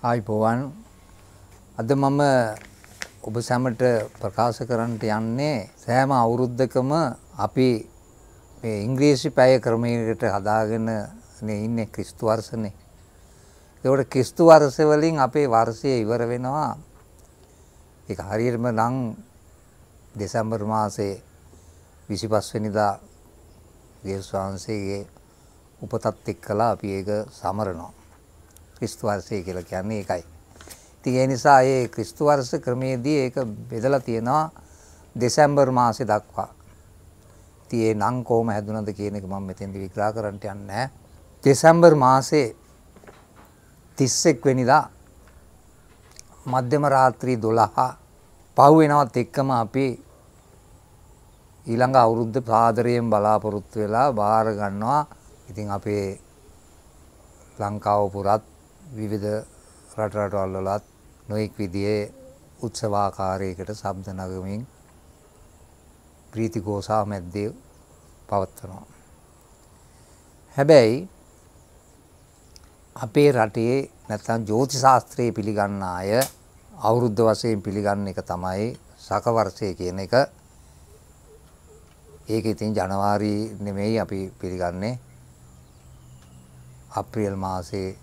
ආයිබෝවන් අද මම ඔබ සැමට ප්‍රකාශ කරන්නට යන්නේ සෑම අවුරුද්දකම අපි මේ ඉංග්‍රීසි පැය ක්‍රමයකට හදාගෙන ඉන්නේ ක්‍රිස්තු වර්ෂනේ. ඒකට ක්‍රිස්තු වර්ෂ වලින් අපේ වර්ෂය ඉවර වෙනවා. ඒක හරියටම නම් දෙසැම්බර් මාසේ 25 වෙනිදා දේශ වහන්සේගේ උපතත් එක්කලා අපි ඒක සමරනවා. ක්‍රිස්තු වර්ෂය කියලා කියන්නේ ඒකයි. ඉතින් ඒ නිසා ඒ ක්‍රිස්තු වර්ෂ ක්‍රමයේදී ඒක බෙදලා තියෙනවා දෙසැම්බර් මාසේ දක්වා. ඉතින් ඒ නම් කොහොම හැදුනද කියන එක මම මෙතෙන්දි විග්‍රහ කරන්නට යන්නේ නැහැ. දෙසැම්බර් මාසේ 31 වෙනිදා මධ්‍යම රාත්‍රී 12 පහු වෙනවත් එක්කම අපි ඊළඟ අවුරුද්ද පාදරයෙන් බලාපොරොත්තු වෙලා බාර ගන්නවා. ඉතින් අපේ ලංකාව පුරත් විවිධ රට රටවල් වලත් නොඑක් විදිහේ උත්සවාකාරයකට ශබ්ද නගමින් ප්‍රීතිഘോഷා මැද්දේ පවත්වනවා. හැබැයි අපේ රටේ නැත්නම් ජ්‍යොතිෂ ශාස්ත්‍රයේ පිළිගන්න අය අවුරුද්ද වශයෙන් පිළිගන්න එක තමයි සක වර්ෂය කියන එක. ඒක ඉතින් ජනවාරි නෙමෙයි අපි පිළිගන්නේ අප්‍රේල් මාසේ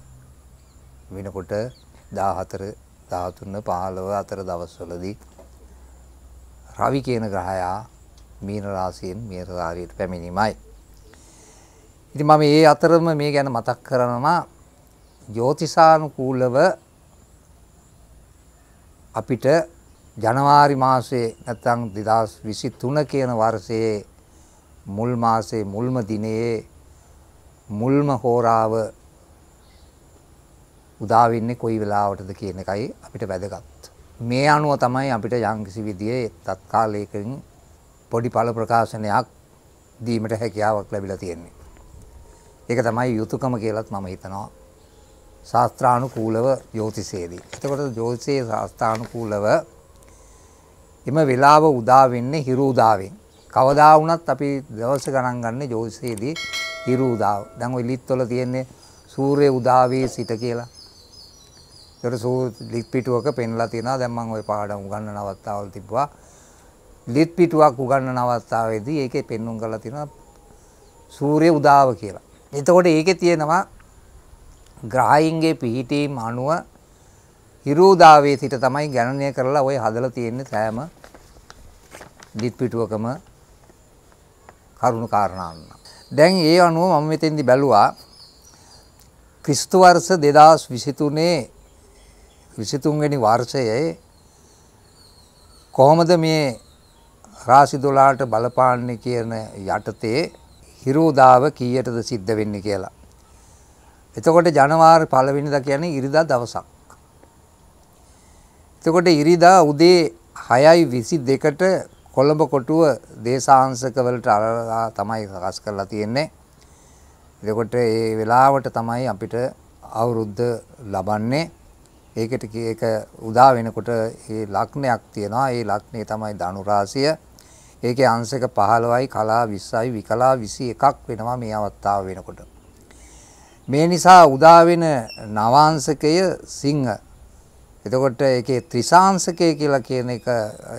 වෙනකොට 14 13 15 අතර දවස්වලදී රවි කියන ග්‍රහයා මීන රාශියෙන් මීන රාශියට පැමිණීමයි. ඉතින් මම මේ අතරම මේ ගැන මතක් කරනවා ජ්‍යොතිසානුකූලව අපිට ජනවාරි මාසයේ නැත්නම් 2023 කියන වර්ෂයේ මුල් මාසයේ මුල්ම දිනයේ මුල්ම හෝරාව උදා වෙන්නේ කොයි වෙලාවටද කියන එකයි අපිට වැදගත්. මේ අනුව තමයි අපිට යම්කිසි විදිහේ තත්කාලයකින් පොඩි පළ ප්‍රකාශනයක් දීමට හැකියාවක් ලැබිලා තියෙන්නේ. ඒක තමයි යුතුයකම කියලත් මම හිතනවා. ශාස්ත්‍රානුකූලව ජ්‍යොතිෂයේදී. එතකොට ජ්‍යොතිෂයේ ශාස්ත්‍රානුකූලව එම වෙලාව උදා වෙන්නේ හිරු උදාවෙන්. කවදා වුණත් අපි දවස ගණන් ගන්න ජ්‍යොතිෂයේදී හිරු උදාව. දැන් ওই ලිත්වල තියෙන්නේ සූර්ය උදාවේ සිට කියලා. ඒකට සූත් ලිත් පිටුවක පෙන්ලා තියෙනවා. දැන් මම ওই පාඩම් උගන්වන අවස්ථාවල් තිබ්බා. ලිත් පිටුවක් උගන්වන අවස්ථාවේදී ඒකේ පෙන්눔 කරලා තියෙනවා සූර්ය උදාව කියලා. එතකොට ඒකේ තියෙනවා ග්‍රහයින්ගේ පිහිටීම් අනුව හිරෝදාවේ සිට තමයි ගණනය කරලා ওই හදලා තියෙන්නේ සෑම ලිත් පිටුවකම කරුණු කාරණාන්න. දැන් ඒ අනුව මම මෙතෙන්දි බැලුවා ක්‍රිස්තු වර්ෂ 2023 විසිතුන්වෙනි වර්ෂයේ කොහොමද මේ රාසි දොලාට බලපාන්නේ කියන යටතේ හිරෝදාව කීයටද සිද්ධ වෙන්නේ කියලා. එතකොට ජනවාරි පළවෙනිදා කියන්නේ ඉරිදා දවසක්. එතකොට ඉරිදා උදේ 6:22ට කොළඹ කොටුව දේශාංශකවලට අරලා තමයි සකස් කරලා තියෙන්නේ. එතකොට ඒ වෙලාවට තමයි අපිට අවුරුද්ද ලබන්නේ. ඒකට ඒක උදා වෙනකොට ඒ ලක්ෂණයක් තියෙනවා. ඒ ලක්ෂණය තමයි ධනු රාශිය. ඒකේ අංශක 15යි කලා 20යි විකලා 21ක් වෙනවා මේ අවස්ථාව වෙනකොට. මේ නිසා උදා වෙන නවාංශකය සිංහ. එතකොට ඒකේ ත්‍රිසාංශකය කියලා කියන එක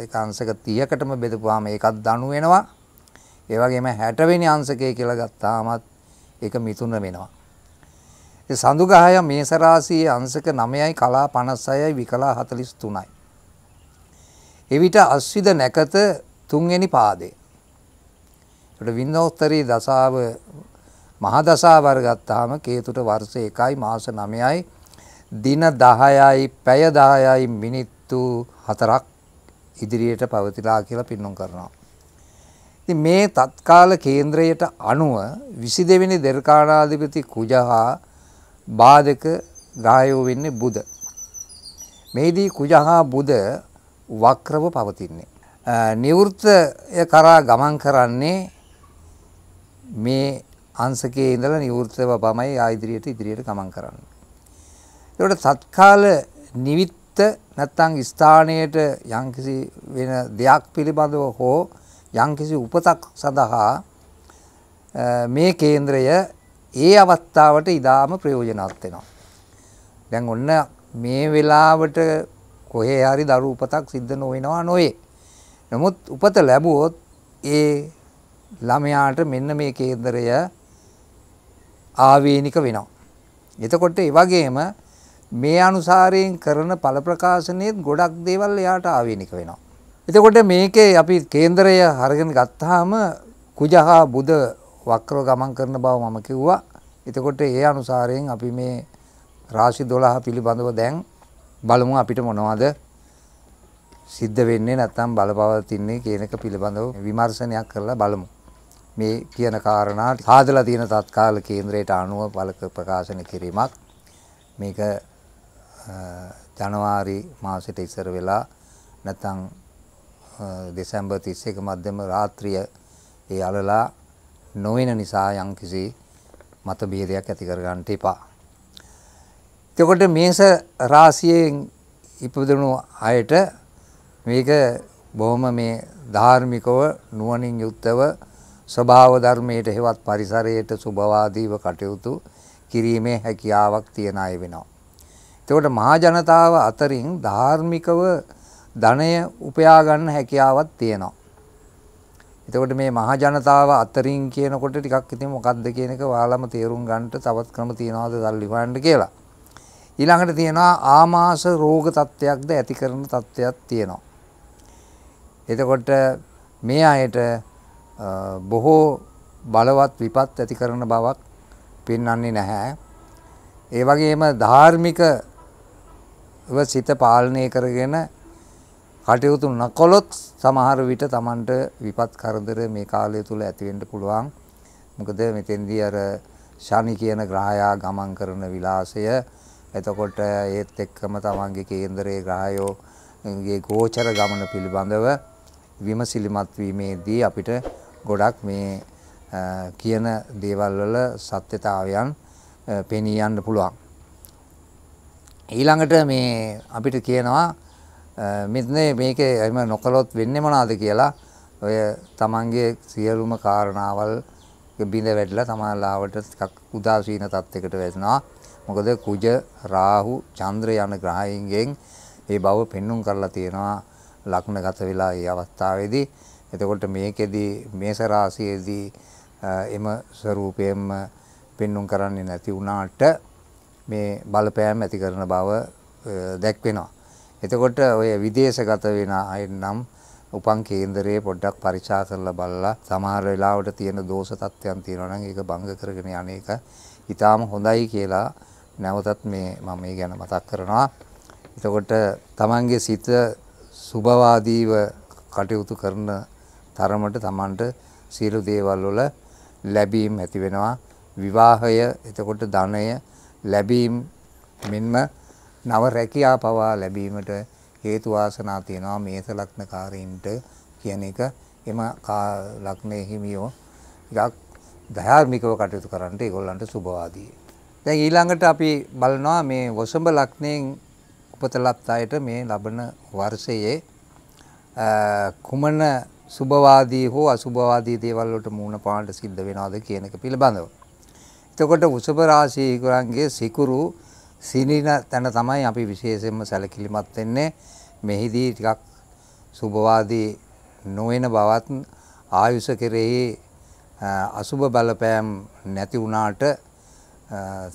ඒක අංශක 30කටම බෙදපුවාම ඒකත් ධනු වෙනවා. ඒ වගේම 60 වෙනි අංශකය කියලා ගත්තාමත් ඒක මිතුන වෙනවා. සඳුගහය මේස රාශියේ අංශක 9යි කලා 56යි විකලා 43යි. එවිට අස්විද නැකත තුන්වෙනි පාදේ. ඒකට වින්නෝත්තරී දසාව මහ දසාවර ගත්තාම කේතුට වර්ෂ 1යි මාස 9යි දින 10යි පැය 10යි මිනිත්තු 4ක් ඉදිරියට පවතිලා කියලා පින්නම් කරනවා. ඉතින් මේ තත්කාල කේන්ද්‍රයට අනුව 22 වෙනි දෙර්කාණාධිපති කුජහා බාධක ගායෝ වෙන්නේ බුද. මේදී කුජහා බුද වක්‍රව පවතින්නේ. නිවෘත්තය කරා ගමන් කරන්නේ මේ අංශකයේ ඉඳලා නිවෘත්තව පමයි ආයිදිරියට ඉදිරියට ගමන් කරන්නේ. ඒකට සත්කාල නිවිත්ත නැත්නම් ස්ථානයට යම්කිසි වෙන දෙයක් පිළිබඳව හෝ යම්කිසි උපතක් සඳහා මේ කේන්ද්‍රය ඒ අවස්ථාවට ඉදාම ප්‍රයෝජනවත් වෙනවා. දැන් ඔන්න මේ වෙලාවට කොහේ හරි දරු උපතක් සිද්ධ නොවෙනවා නොවේ. නමුත් උපත ලැබුවොත් ඒ ළමයාට මෙන්න මේ කේන්දරය ආවේනික වෙනවා. එතකොට ඒ වගේම මේ අනුසාරයෙන් කරන ඵල ප්‍රකාශනයේත් ගොඩක් දේවල් එයාට ආවේනික වෙනවා. එතකොට මේකේ අපි කේන්දරය හරගෙන ගත්තාම කුජහා බුද වක්‍රව ගමන් කරන බව මම කිව්වා. එතකොට ඒ අනුසාරයෙන් අපි මේ රාශි 12 පිළිබඳව දැන් බලමු අපිට මොනවද සිද්ධ වෙන්නේ නැත්නම් බලපවතින්නේ කියන එක පිළිබඳව විමර්ශනයක් කරලා බලමු. මේ කියන කාරණා සාදලා තියෙන තත්කාල කේන්ද්‍රයට අනුව බලක ප්‍රකාශන කිරීමක්. මේක ජනවාරි මාසෙට ඉස්සර වෙලා නැත්නම් දෙසැම්බර් 31 මැදම රාත්‍රිය ඒ අලලා නොවන නිසා යම්කිසි මතභේදයක් ඇති කර ගන්න එපා. එතකොට මේස රාශියෙන් ඉපදුණු අයට මේක බොහොම මේ ධාර්මිකව නුවණින් යුක්තව ස්වභාව ධර්මයට හෙවත් පරිසරයට සුභවාදීව කටයුතු කිරීමේ හැකියාවක් තියන අය වෙනවා. එතකොට මහා ජනතාව අතරින් ධාර්මිකව ධනය උපයා ගන්න හැකියාවක් තියෙනවා. එතකොට මේ මහජනතාව අතරින් කියනකොට ටිකක් ඉතින් මොකක්ද කියන එක ඔයාලම තේරුම් ගන්නට තවත් ක්‍රම තියනවාද සල්ලි හොයන්න කියලා. ඊළඟට තියෙනවා ආමාශ රෝග තත්ත්වයක්ද ඇති කරන තත්ත්වයක් තියෙනවා. එතකොට මේ අයට බොහෝ බලවත් විපත් ඇති කරන බවක් පෙන්වන්නේ නැහැ. ඒ වගේම ධාර්මික ව සිත පාලනය කරගෙන කටයුතු නොකොළොත් සමහර විට Tamanට විපත් කරදර මේ කාලය තුල ඇති වෙන්න පුළුවන්. මොකද මෙතෙන්දී අර ශනි කියන ග්‍රහයා ගමන් කරන විලාසය එතකොට ඒත් එක්කම Tamanගේ කේන්දරයේ ග්‍රහයෝ ගේ ගෝචර ගමන පිළිබඳව විමසිලිමත් වීමේදී අපිට ගොඩක් මේ කියන දේවල් වල සත්‍යතාවයන් පෙනී යන්න පුළුවන්. ඊළඟට මේ අපිට කියනවා මෙතනේ මේක එහෙම නොකළොත් වෙන්නේ මොනවාද කියලා ඔය තමන්ගේ සියලුම කාරණාවල් බිඳ වැටලා තමලාවට ටිකක් උදාසීන තත්යකට වැටෙනවා. මොකද කුජ රාහු චන්ද්‍ර යන ග්‍රහයන්ගෙන් ඒ බව පෙන්눔 කරලා තියෙනවා ලග්නගත වෙලා ඒ අවස්ථාවේදී. එතකොට මේකෙදි මේස රාසියේදී එම ස්වરૂපයෙන්ම පෙන්눔 කරන්නේ නැති වුණාට මේ බලපෑම් ඇති කරන බව දැක්වෙනවා. එතකොට ඔය විදේශගත වෙන අය නම් උපන් කේන්දරයේ පොඩ්ඩක් පරික්ෂා කරලා බලලා සමහර වෙලාවට තියෙන දෝෂ තත්ත්වයන් තියෙනවා නම් ඒක බංග කරගෙන යන්නේක ඊටාම හොඳයි කියලා නැවතත් මේ මම මේ ගැන මතක් කරනවා. එතකොට Tamange සිත සුභවාදීව කටයුතු කරන තරමට Tamanට සියලු දේවල් වල ලැබීම් ඇති වෙනවා. විවාහය එතකොට ධනය ලැබීම් මෙන්ම නව රැකියා පවා ලැබීමට හේතු වාසනා තියෙනවා මේස ලග්නකාරීන්ට කියන එක එම ලග්නයේ හිමියෝ ටිකක් ධාර්මිකව කටයුතු කරන්නට ඒගොල්ලන්ට සුබවාදී. දැන් ඊළඟට අපි බලනවා මේ වසඹ ලග්නයෙන් උපත ලබ්ත අයට මේ ලබන වර්ෂයේ කුමන සුබවාදී හෝ අසුබවාදී දේවල් වලට මුහුණ පාන්න සිද්ධ වෙනවද කියන එක පිළිබඳව. එතකොට වසඹ රාශියේ සිකුරු සිනින තැන තමයි අපි විශේෂයෙන්ම සැලකිලිමත් වෙන්නේ. මෙහිදී ටිකක් සුභවාදී නොවන බවත් ආයුෂ කෙරෙහි අසුබ බලපෑම් නැති වුණාට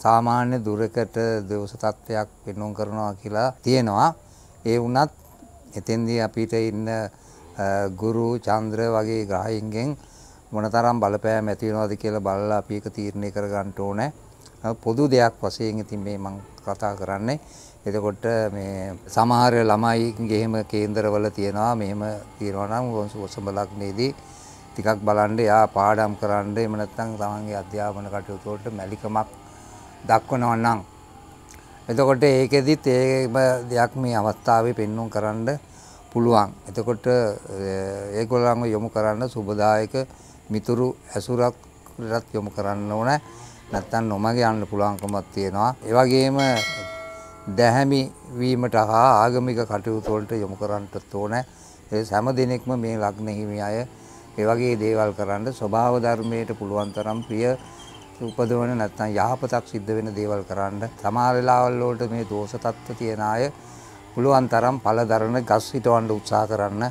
සාමාන්‍ය දුරකට දවස තත්ත්වයක් පෙන්වුම් කරනවා කියලා තියෙනවා. ඒ වුණත් එතෙන්දී අපිට ඉන්න ගුරු චන්ද්‍ර වගේ ග්‍රහයින්ගෙන් මොනතරම් බලපෑම් ඇති වෙනවද කියලා බලලා අපි ඒක තීරණය කර ගන්න ඕනේ. පොදු දෙයක් වශයෙන් ඉතින් මේ මම කතා කරන්නේ. එතකොට මේ සමහර ළමයිගේ එහෙම කේන්දරවල තියෙනවා මෙහෙම තියෙනවා නම් සොසඹලක්නේදී ටිකක් බලන්න එයා පාඩම් කරන්න එහෙම නැත්නම් තමන්ගේ අධ්‍යාපන කටයුතු වලට මැලිකමක් දක්වනවා නම් එතකොට ඒකෙදිත් ඒම දෙයක් මේ අවස්ථාවේ පෙන්වුම් කරන්න පුළුවන්. එතකොට ඒගොල්ලන්ව යොමු කරන්න සුබදායක මිතුරු ඇසුරක් රත් යොමු කරන්න ඕනේ. නැත්තම් නොමග යන්න පුළුවන්කමක් තියෙනවා. ඒ වගේම දැහැමි වීමට හා ආගමික කටයුතු වලට යොමු කරන්නත් ඕනේ. ඒ හැම දිනෙකම මේ ලග්න හිමි අය ඒ වගේ දේවල් කරන්න ස්වභාව ධර්මයට පුළුවන් තරම් ප්‍රිය උපදවන නැත්තම් යහපතක් සිද්ධ වෙන දේවල් කරන්න. සමහර වෙලාවල් වලට මේ දෝෂ තත්ත්ව තියන අය පුළුවන් තරම් පළදරන ගස් හිටවන්න උත්සාහ කරන්න.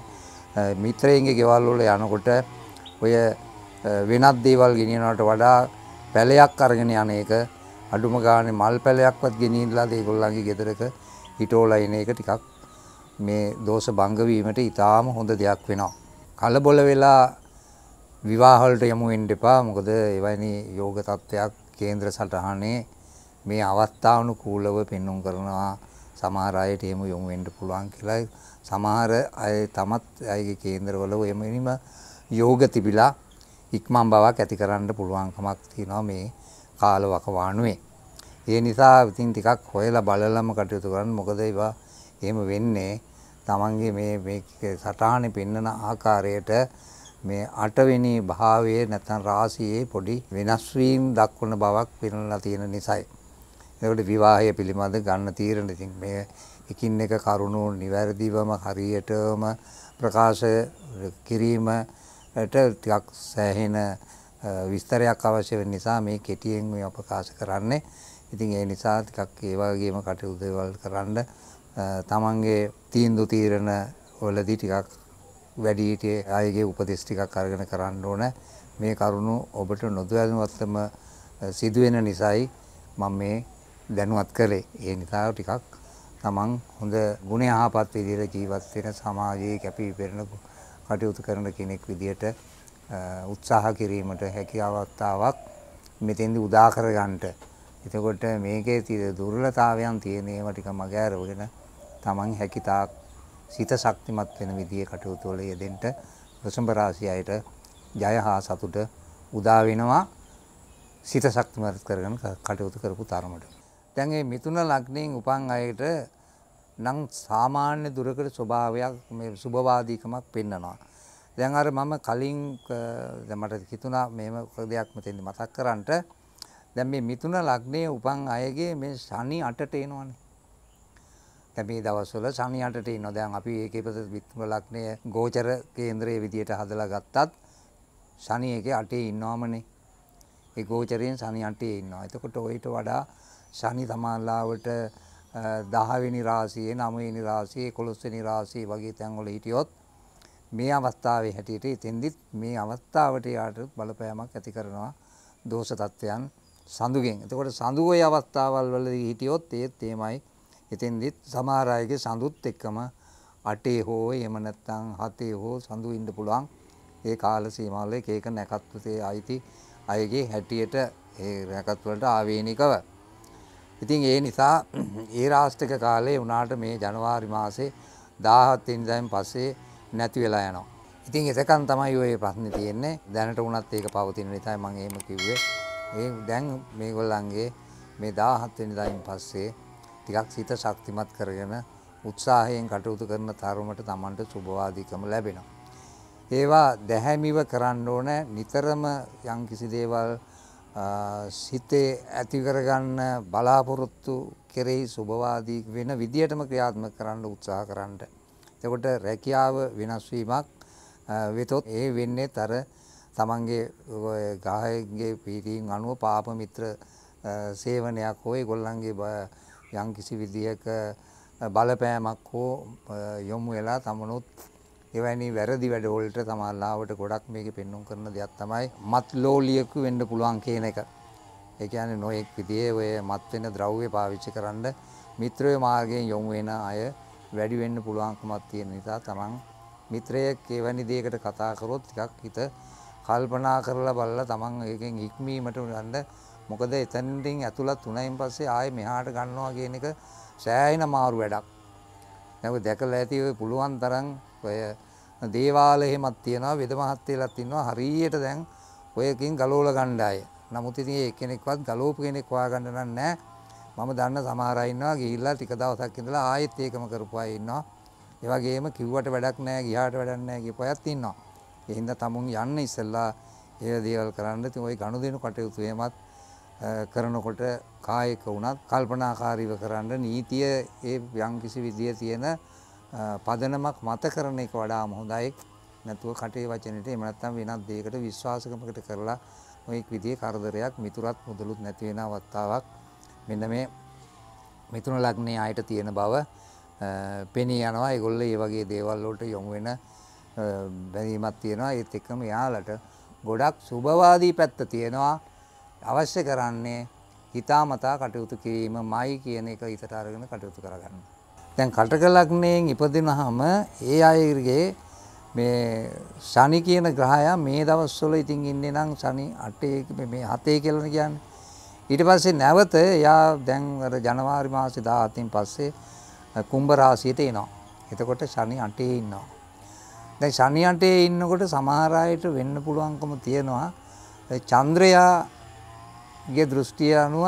මිත්‍රයන්ගේ ගෙවල් වල යනකොට ඔය වෙනත් දේවල් ගෙනියනවට වඩා පැලයක් අරගෙන යන එක අඩුම ගානේ මල් පැලයක්වත් ගෙනින්නලා ඒගොල්ලන්ගේ ගෙදරක හිටෝලා එන එක ටිකක් මේ දෝෂ භංග වීමට ඊටාම හොඳ දෙයක් වෙනවා. කලබල වෙලා විවාහ වලට යමු වෙන්න එපා. මොකද එවැනි යෝග තත්ත්වයක් කේන්ද්‍ර සටහනේ මේ අවස්ථානුකූලව පෙන්눔 කරනවා. සමහර අයට එහෙම යොමු වෙන්න පුළුවන් කියලා සමහර අය තමත් අයගේ කේන්ද්‍රවල එහෙම යෝග තිබිලා ඉක්මන් බවක් ඇති කරන්න පුළුවන්කමක් තියෙනවා මේ කාල වකවානුවේ. ඒ නිසා ඉතින් ටිකක් හොයලා බලලම කටයුතු කරන්න මොකද ඒවා එහෙම වෙන්නේ තමන්ගේ මේ මේ සටහනේ පෙන්වන ආකාරයට මේ අටවෙනි භාවයේ නැත්නම් රාසියේ පොඩි වෙනස් වීම් දක්වන බවක් පෙන්වලා තියෙන නිසායි. ඒකට විවාහය පිළිබඳ ගන්න තීරණ ඉතින් මේ එකින් එක කරුණු නිවැරදිවම හරියටම ප්‍රකාශ කිරීම ට ටිකක් සෑහෙන විස්තරයක් අවශ්‍ය වෙන නිසා මේ කෙටියෙන් මේ අපකාශ කරන්නේ. ඉතින් ඒ නිසා ටිකක් ඒ වගේම කටයුතු දේවල් කරන්න තමන්ගේ තීන්දුව තීරණ වලදී ටිකක් වැඩි හිටියේ අයගේ උපදෙස් ටිකක් අරගෙන කරන්න ඕන. මේ කරුණු ඔබට නොදැනුවත්වම සිදුවෙන නිසායි මම මේ දැනුවත් කළේ. ඒ නිසා ටිකක් තමන් හොඳ ගුණ යහපත් විදිහට ජීවත් වෙන සමාජයේ කැපී පෙනෙන කටයුතු කරන කෙනෙක් විදිහට උත්සාහ කිරීමට හැකියාවත්තාවක් මෙතෙන්දි උදා කරගන්නට. එතකොට මේකේ තියෙන දුර්වලතාවයන් තියෙන ඒවා ටික මග අරගෙන Taman හැකියතාක් සිත ශක්තිමත් වෙන විදිහේ කටයුතු වල යෙදෙන්න වසම්බ රාශියයට ජය හා සතුට උදා වෙනවා සිත ශක්තිමත් කරගෙන කටයුතු කරපු තරමට. දැන් මේ මිතුන ලග්නයෙන් උපන් අයට නම් සාමාන්‍ය දුරකට ස්වභාවයක් මේ සුභවාදීකමක් පෙන්නනවා. දැන් අර මම කලින් දැන් මට හිතුණා මේම දෙයක් මෙතෙන්දි මතක් කරන්ට දැන් මේ මිතුන ලග්නයේ උපන් අයගේ මේ ශනි 8ට එනවනේ. දැන් මේ දවස්වල ශනි 8ට එනවා. දැන් අපි ඒකේ ප්‍රති මිතුන ලග්නය ගෝචර කේන්ද්‍රයේ විදියට හදලා ගත්තත් ශනි එකේ 8 ඉන්නවමනේ. ඒ ගෝචරයෙන් ශනි 8 ඉන්නවා. එතකොට ඔయిత වඩා ශනි තමාලාවට දහවෙනි රාශියේ නවවෙනි රාශියේ 11 වෙනි රාශියේ වගේ තැන්වල හිටියොත් මේ අවස්ථාවේ හැටියට ඉතින්දිත් මේ අවස්ථාවට යාට බලපෑමක් ඇති කරනවා දෝෂ තත්වයන් සඳුගෙන්. එතකොට සඳුවේ අවස්ථාවල් වලදී හිටියොත් ඒත් එමයයි ඉතින්දිත් සමහර අයගේ සඳුත් එක්කම අටේ හෝ එහෙම නැත්නම් හතේ හෝ සඳු ඉන්න පුළුවන්. ඒ කාල සීමාවල එක එක නැකත් අයිති අයගේ හැටියට ඒ රැකත් වලට ආවේනිකව ඉතින් ඒ නිසා ඒ රාෂ්ට්‍රික කාලේ වුණාට මේ ජනවාරි මාසේ 17 වෙනිදායින් පස්සේ නැති වෙලා යනවා. ඉතින් එතකන් තමයි ඔය ප්‍රශ්නේ තියෙන්නේ. දැනට වුණත් ඒක පවතින නිසා මම එහෙම කිව්වේ. ඒ දැන් මේගොල්ලන්ගේ මේ 17 වෙනිදායින් පස්සේ ටිකක් සිත ශක්තිමත් කරගෙන උත්සාහයෙන් කටයුතු කරන තරමට Tamanට සුබවාදීකම ලැබෙනවා. ඒවා දැහැමිව කරන්න ඕන නිතරම යම්කිසි දේවල් සිතේ ඇති කරගන්න බලාපොරොත්තු කෙරෙහි සුබවාදී වෙන විදියටම ක්‍රියාත්මක කරන්න උත්සාහ කරන්න. එතකොට රැකියාව වෙනස් වීමක් වෙතොත් ඒ වෙන්නේ තර තමන්ගේ ගායකගේ පිටීම් අනුව පාප මිත්‍ර සේවනයක් හෝ ඒගොල්ලන්ගේ යම්කිසි විදියක බලපෑමක් හෝ යොමු වෙලා තමනුත් එවැනි වැරදි වැඩවලට සමල්ලාවට ගොඩක් මේක පෙන්නුම් කරන දෙයක් තමයි මත් ලෝලියෙකු වෙන්න පුළුවන් කියන එක. ඒ කියන්නේ නොඑක් විදිහේ ඔය මත් වෙන ද්‍රව්‍ය පාවිච්චි කරන්න මිත්‍රය මාර්ගයෙන් යොමු වෙන අය වැඩි වෙන්න පුළුවන්කමක් තියෙන නිසා තමන් මිත්‍රයෙක් එවැනි දෙයකට කතා කරොත් ටිකක් හිත කල්පනා කරලා බලලා තමන් ඒකෙන් ඉක්මීමට උනන්න මොකද එතනින් ඇතුළත් උනයින් පස්සේ ආයේ මෙහාට ගන්නවා කියන එක සෑහෙන මාරු වැඩක්. නැව දැකලා ඇති ඔය පුළුවන් තරම් ඔය දේවාල එහෙමත් තියෙනවා වෙද මහත්තයලත් ඉන්නවා හරියට දැන් ඔයකින් ගලෝල ගණ්ඩාය. නමුත් ඉතින් ඒ එක්කෙනෙක්වත් ගලෝපු කෙනෙක් හොයාගන්න නෑ. මම දන්න සමහර අය ඉන්නවා ගිහිල්ලා ටික දවසක් ඉඳලා ආයෙත් ඒකම කරපු අය ඉන්නවා. ඒ වගේම කිව්වට වැඩක් නෑ ගියාට වැඩක් නෑ කියපු අයත් ඉන්නවා. ඒ හින්දා තමුන් යන්න ඉස්සෙල්ලා ඒ දේවල් කරන්න. ඉතින් ওই ගනුදෙනු කටයුතු එහෙමත් කරනකොට කායික වුණත් කල්පනාකාරීව කරන්න නීතිය ඒ යම්කිසි විදිය තියෙන පදනමක් මත කරන එක වඩාම හොඳයි නැතුව කටේ වචනෙට එහෙම නැත්නම් වෙනත් දෙයකට විශ්වාසකමකට කරලා ඔයෙක් විදිහේ කරදරයක් මිතුරත් මුදලුත් නැති වෙන අවස්ථාවක් මෙන්න මේ මිතුන ලග්නයේ ආයට තියෙන බව පෙනී යනවා ඒගොල්ලෝ මේ වගේ දේවල් වලට යොමු වෙන බැඳීමක් තියෙනවා ඒත් එක්කම යාලට ගොඩක් සුබවාදී පැත්ත තියෙනවා අවශ්‍ය කරන්නේ හිතාමතා කටයුතු කිරීමයි කියන එක හිතට අරගෙන කටයුතු කරගන්න. දැන් කටකලක්නයෙන් ඉපදෙනහම ඒ අයගේ මේ ශනි කියන ග්‍රහයා මේ දවස්වල ඉතින් ඉන්නේ නම් ශනි 8 මේ 7 කියලා කියන්නේ. ඊට පස්සේ නැවත එයා දැන් අර ජනවාරි මාසේ 17න් පස්සේ කුම්භ රාශියට එනවා. එතකොට ශනි 8 ඉන්නවා. දැන් ශනි 8 ඉන්නකොට සමහර අයට වෙන්න පුළුවන්කම තියෙනවා චන්ද්‍රයාගේ දෘෂ්ටිය අනුව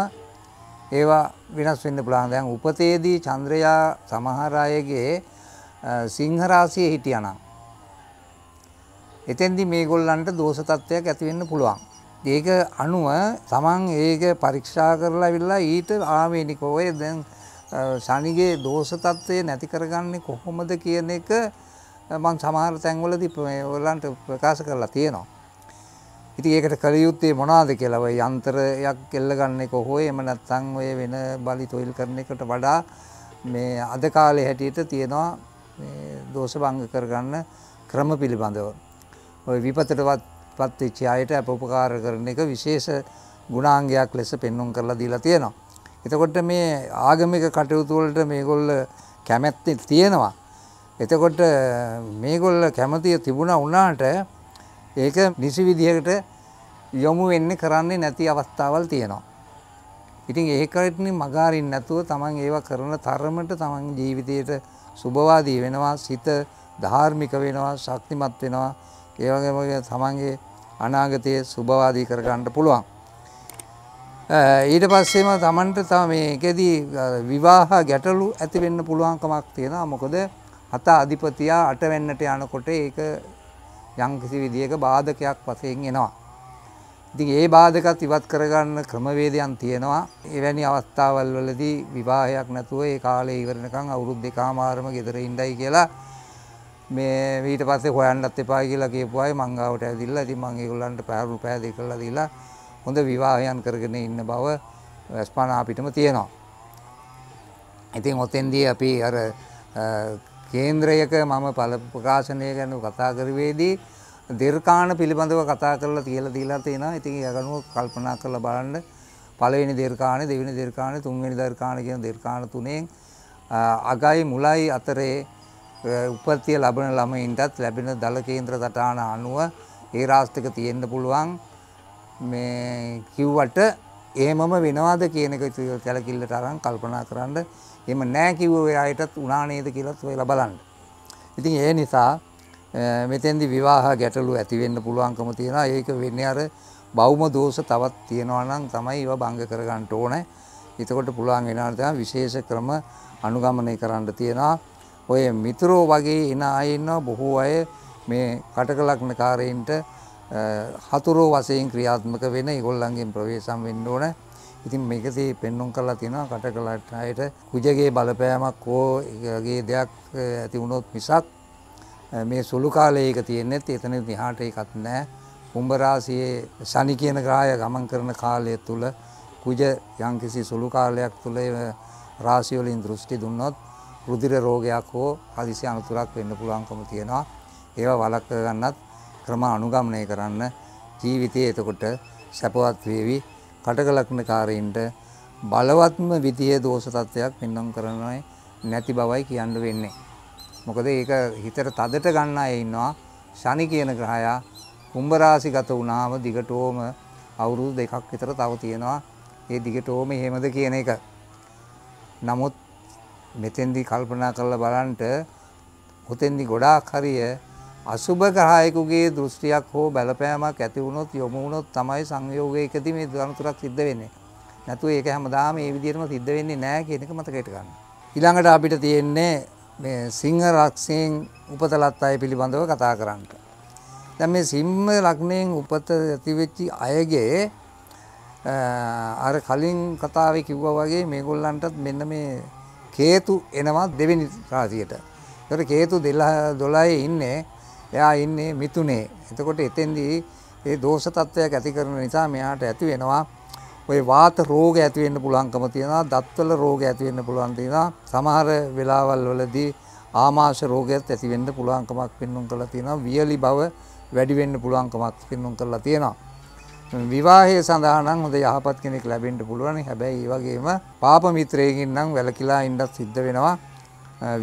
ඒවා වෙනස් වෙන්න පුළුවන්. දැන් උපතේදී චන්ද්‍රයා සමහර අයගේ සිංහ රාශියේ හිටියානම් එතෙන්දී මේගොල්ලන්ට දෝෂ තත්ත්වයක් ඇති වෙන්න පුළුවන්. ඒක අනුව තමන් ඒක පරීක්ෂා කරලා විල්ලා ඊට ආවේනිකව ඔය දැන් ශනිගේ දෝෂ තත්ත්වය නැති කරගන්නේ කොහොමද කියන එක මම සමහර තැන්වලදී ඔයගොල්ලන්ට ප්‍රකාශ කරලා තියෙනවා. ඉතින් ඒකට කළ යුත්තේ මොනවාද කියලා ඔය යන්ත්‍රයක් එල්ලගන්න එක හෝ එහෙම නැත්නම් ඔය වෙන බලි තොইল කරන එකට වඩා මේ අද කාලේ හැටියට තියෙනවා මේ දෝෂ භංග කරගන්න ක්‍රම පිළිබඳව. ඔය විපතටපත් වෙච්ච අයට අපෝපකාර කරන එක විශේෂ ගුණාංගයක් ලෙස පෙන්වුම් කරලා දීලා තියෙනවා. එතකොට මේ ආගමික කටයුතු වලට මේගොල්ල කැමැත්ත තියෙනවා. එතකොට මේගොල්ල කැමතිය තිබුණා වුණාට ඒක නිසි විදිහකට යොමු වෙන්නේ කරන්නේ නැති අවස්ථාවල් තියෙනවා. ඉතින් ඒකටනි මගාරින් නැතුව තමන් ඒව කරන තරමට තමන් ජීවිතයට සුභවාදී වෙනවා සිත ධාර්මික වෙනවා ශක්තිමත් වෙනවා ඒවගේමගේ තමන්ගේ අනාගතය සුභවාදී කරගන්නට පුළුවන්. ඊට පස්සේම තමන්ට තම මේකෙදී විවාහ ගැටලු ඇතිවෙන්න පුළුවන්කමක් තියෙනවා මොකද හත අධිපතියා අටවැන්නට යනකොට ඒක යම් කිසි විදියක බාධකයක් වශයෙන් එනවා. ඉතින් ඒ බාධකත් ඉවත් කරගන්න ක්‍රමවේදයන් තියෙනවා. එවැනි අවස්ථාවල් වලදී විවාහයක් නැතුව ඒ කාලේ ඉවරනකම් අවුරුදු දෙකමාරම ගෙදර ඉඳයි කියලා මේ ඊට පස්සේ හොයන්නත් එපා කියලා කියපු අය මං ගාවට ඇවිදilla. ඉතින් මං ඒගොල්ලන්ට පෑරු පෑදේ කරලා දීලා හොඳ විවාහයන් කරගෙන ඉන්න බව වැස්පනා අපිටම තියෙනවා. ඉතින් ඔතෙන්දී අපි අර කේන්ද්‍රයක මම පල ප්‍රකාශනය ගැන කතා කරුවේදී දෙර්කාණ පිළිබඳව කතා කරලා තියලා දීලා තියෙනවා. ඉතින් ඒ අනුව කල්පනා කරලා බලන්න පළවෙනි දෙර්කාණේ, දෙවෙනි දෙර්කාණේ, තුන්වෙනි දෙර්කාණේ කියන දෙර්කාණ තුනෙන් අගයි මුලයි අතරේ උපත්තිය ලබන ළමයින්ටත් ලැබෙන දල කේන්ද්‍ර තටාන අනුව ඒ රාස්තික තියෙන්න පුළුවන් මේ කිව්වට එහෙමම වෙනවාද කියන එක සැලකිල්ලට අරන් කල්පනා කරන්න එහෙම නැහැ කිව්ව ඔය අයටත් උනා නේද කියලාත් ඔයලා බලන්න. ඉතින් ඒ නිසා මෙතෙන්දි විවාහ ගැටලු ඇති වෙන්න පුළුවන්කම තියෙනවා. ඒක වෙන්නේ අර බෞම දෝෂ තවත් තියෙනවා නම් තමයි ඒවා භංග කරගන්න ඕනේ. එතකොට පුළුවන් වෙනාට තමයි විශේෂ ක්‍රම අනුගමනය කරන්න තියෙනවා. ඔය මිතුරෝ වගේ එන අය ඉන්නවා බොහෝ අය මේ කටකලක්නකාරයින්ට හතුරෝ වශයෙන් ක්‍රියාත්මක වෙන ඒගොල්ලන්ගෙන් ප්‍රවේශම් වෙන්න ඕනේ. ඉතින් මේකසේ පෙන්නුම් කරලා තියෙනවා කට කළට අයට කුජගේ බලපෑමක් හෝ ඒගේ දෙයක් ඇති වුණොත් මිසක් මේ සුළු කාලයක තියෙනෙත් එතන දිහාට එකත් නෑ කුම්ඹරාසියේ සනි කියන ග්‍රහය ගමන් කරන කාලය තුළ කුජ යංකිසි සුළු කාලයක් තුළ රාසිවලින් දෘෂ්ටි දුන්නොත් රුදිර රෝගයක් හෝ හදිසි අනතුරක් වෙන්න පුළුවන්කම තියෙනවා ඒවා වළක්ව ගන්නත් ක්‍රම අනුගමනය කරන්න ජීවිතයේ එතකොට සැපවත් වේවි කටකලක්නකාරීන්ට බලවත්ම විදිහේ දෝෂ තත්ත්වයක් පෙන්වම් කරනවායි නැති බවයි කියන්න වෙන්නේ. මොකද ඒක හිතට තදට ගන්න අය ඉන්නවා ශනි කියන ග්‍රහයා කුම්භ රාශිගත වුණාම දිගටෝම අවුරුදු දෙකක් විතර තව තියෙනවා. ඒ දිගටෝම එහෙමද කියන එක. නමුත් මෙතෙන්දි කල්පනා කරලා බලන්න ඔතෙන්දි ගොඩාක් හරිය අසුභ ග්‍රහයෙකුගේ දෘෂ්ටියක් හෝ බලපෑමක් ඇති වුණොත් යොමු වුණොත් තමයි සංයෝගයකදී මේ ධනතුරක් සිද්ධ වෙන්නේ. නැතුව ඒක හැමදාම මේ විදිහටම සිද්ධ වෙන්නේ නැහැ කියන එක මතකයට ගන්න. ඊළඟට අපිට තියෙන්නේ මේ සිංහ රක්ෂයෙන් උපත ලත් අය පිළිබඳව කතා කරන්න. දැන් මේ සිංහ ලග්නයෙන් උපත ඇතිවෙච්ච අයගේ අර කලින් කතාවේ කිව්වා වගේ මේගොල්ලන්ටත් මෙන්න මේ කේතු එනවා දෙවෙනි රාශියට. ඒතර කේතු 12 ඉන්නේ එයා ඉන්නේ මිතුනේ. එතකොට එතෙන්දී ඒ දෝෂ තත්ත්වයක් ඇති කරන නිසා මෙයාට ඇති වෙනවා ඔය වාත රෝග ඇති වෙන්න පුළුවන්කම තියෙනවා, දත්වල රෝග ඇති වෙන්න පුළුවන් තියෙනවා. සමහර වෙලාවල් වලදී ආමාශ රෝගයත් ඇති වෙන්න පුළුවන්කමක් පෙන්වුම් කරලා තියෙනවා. වියලි බව වැඩි වෙන්න පුළුවන්කමක් පෙන්වුම් කරලා තියෙනවා. විවාහය සඳහා නම් හොඳ යහපත් කෙනෙක් ලැබෙන්න පුළුවන්. හැබැයි ඒ වගේම පාප මිත්‍රයෙකින් නම් වැළකීලා ඉන්නත් සිද්ධ වෙනවා.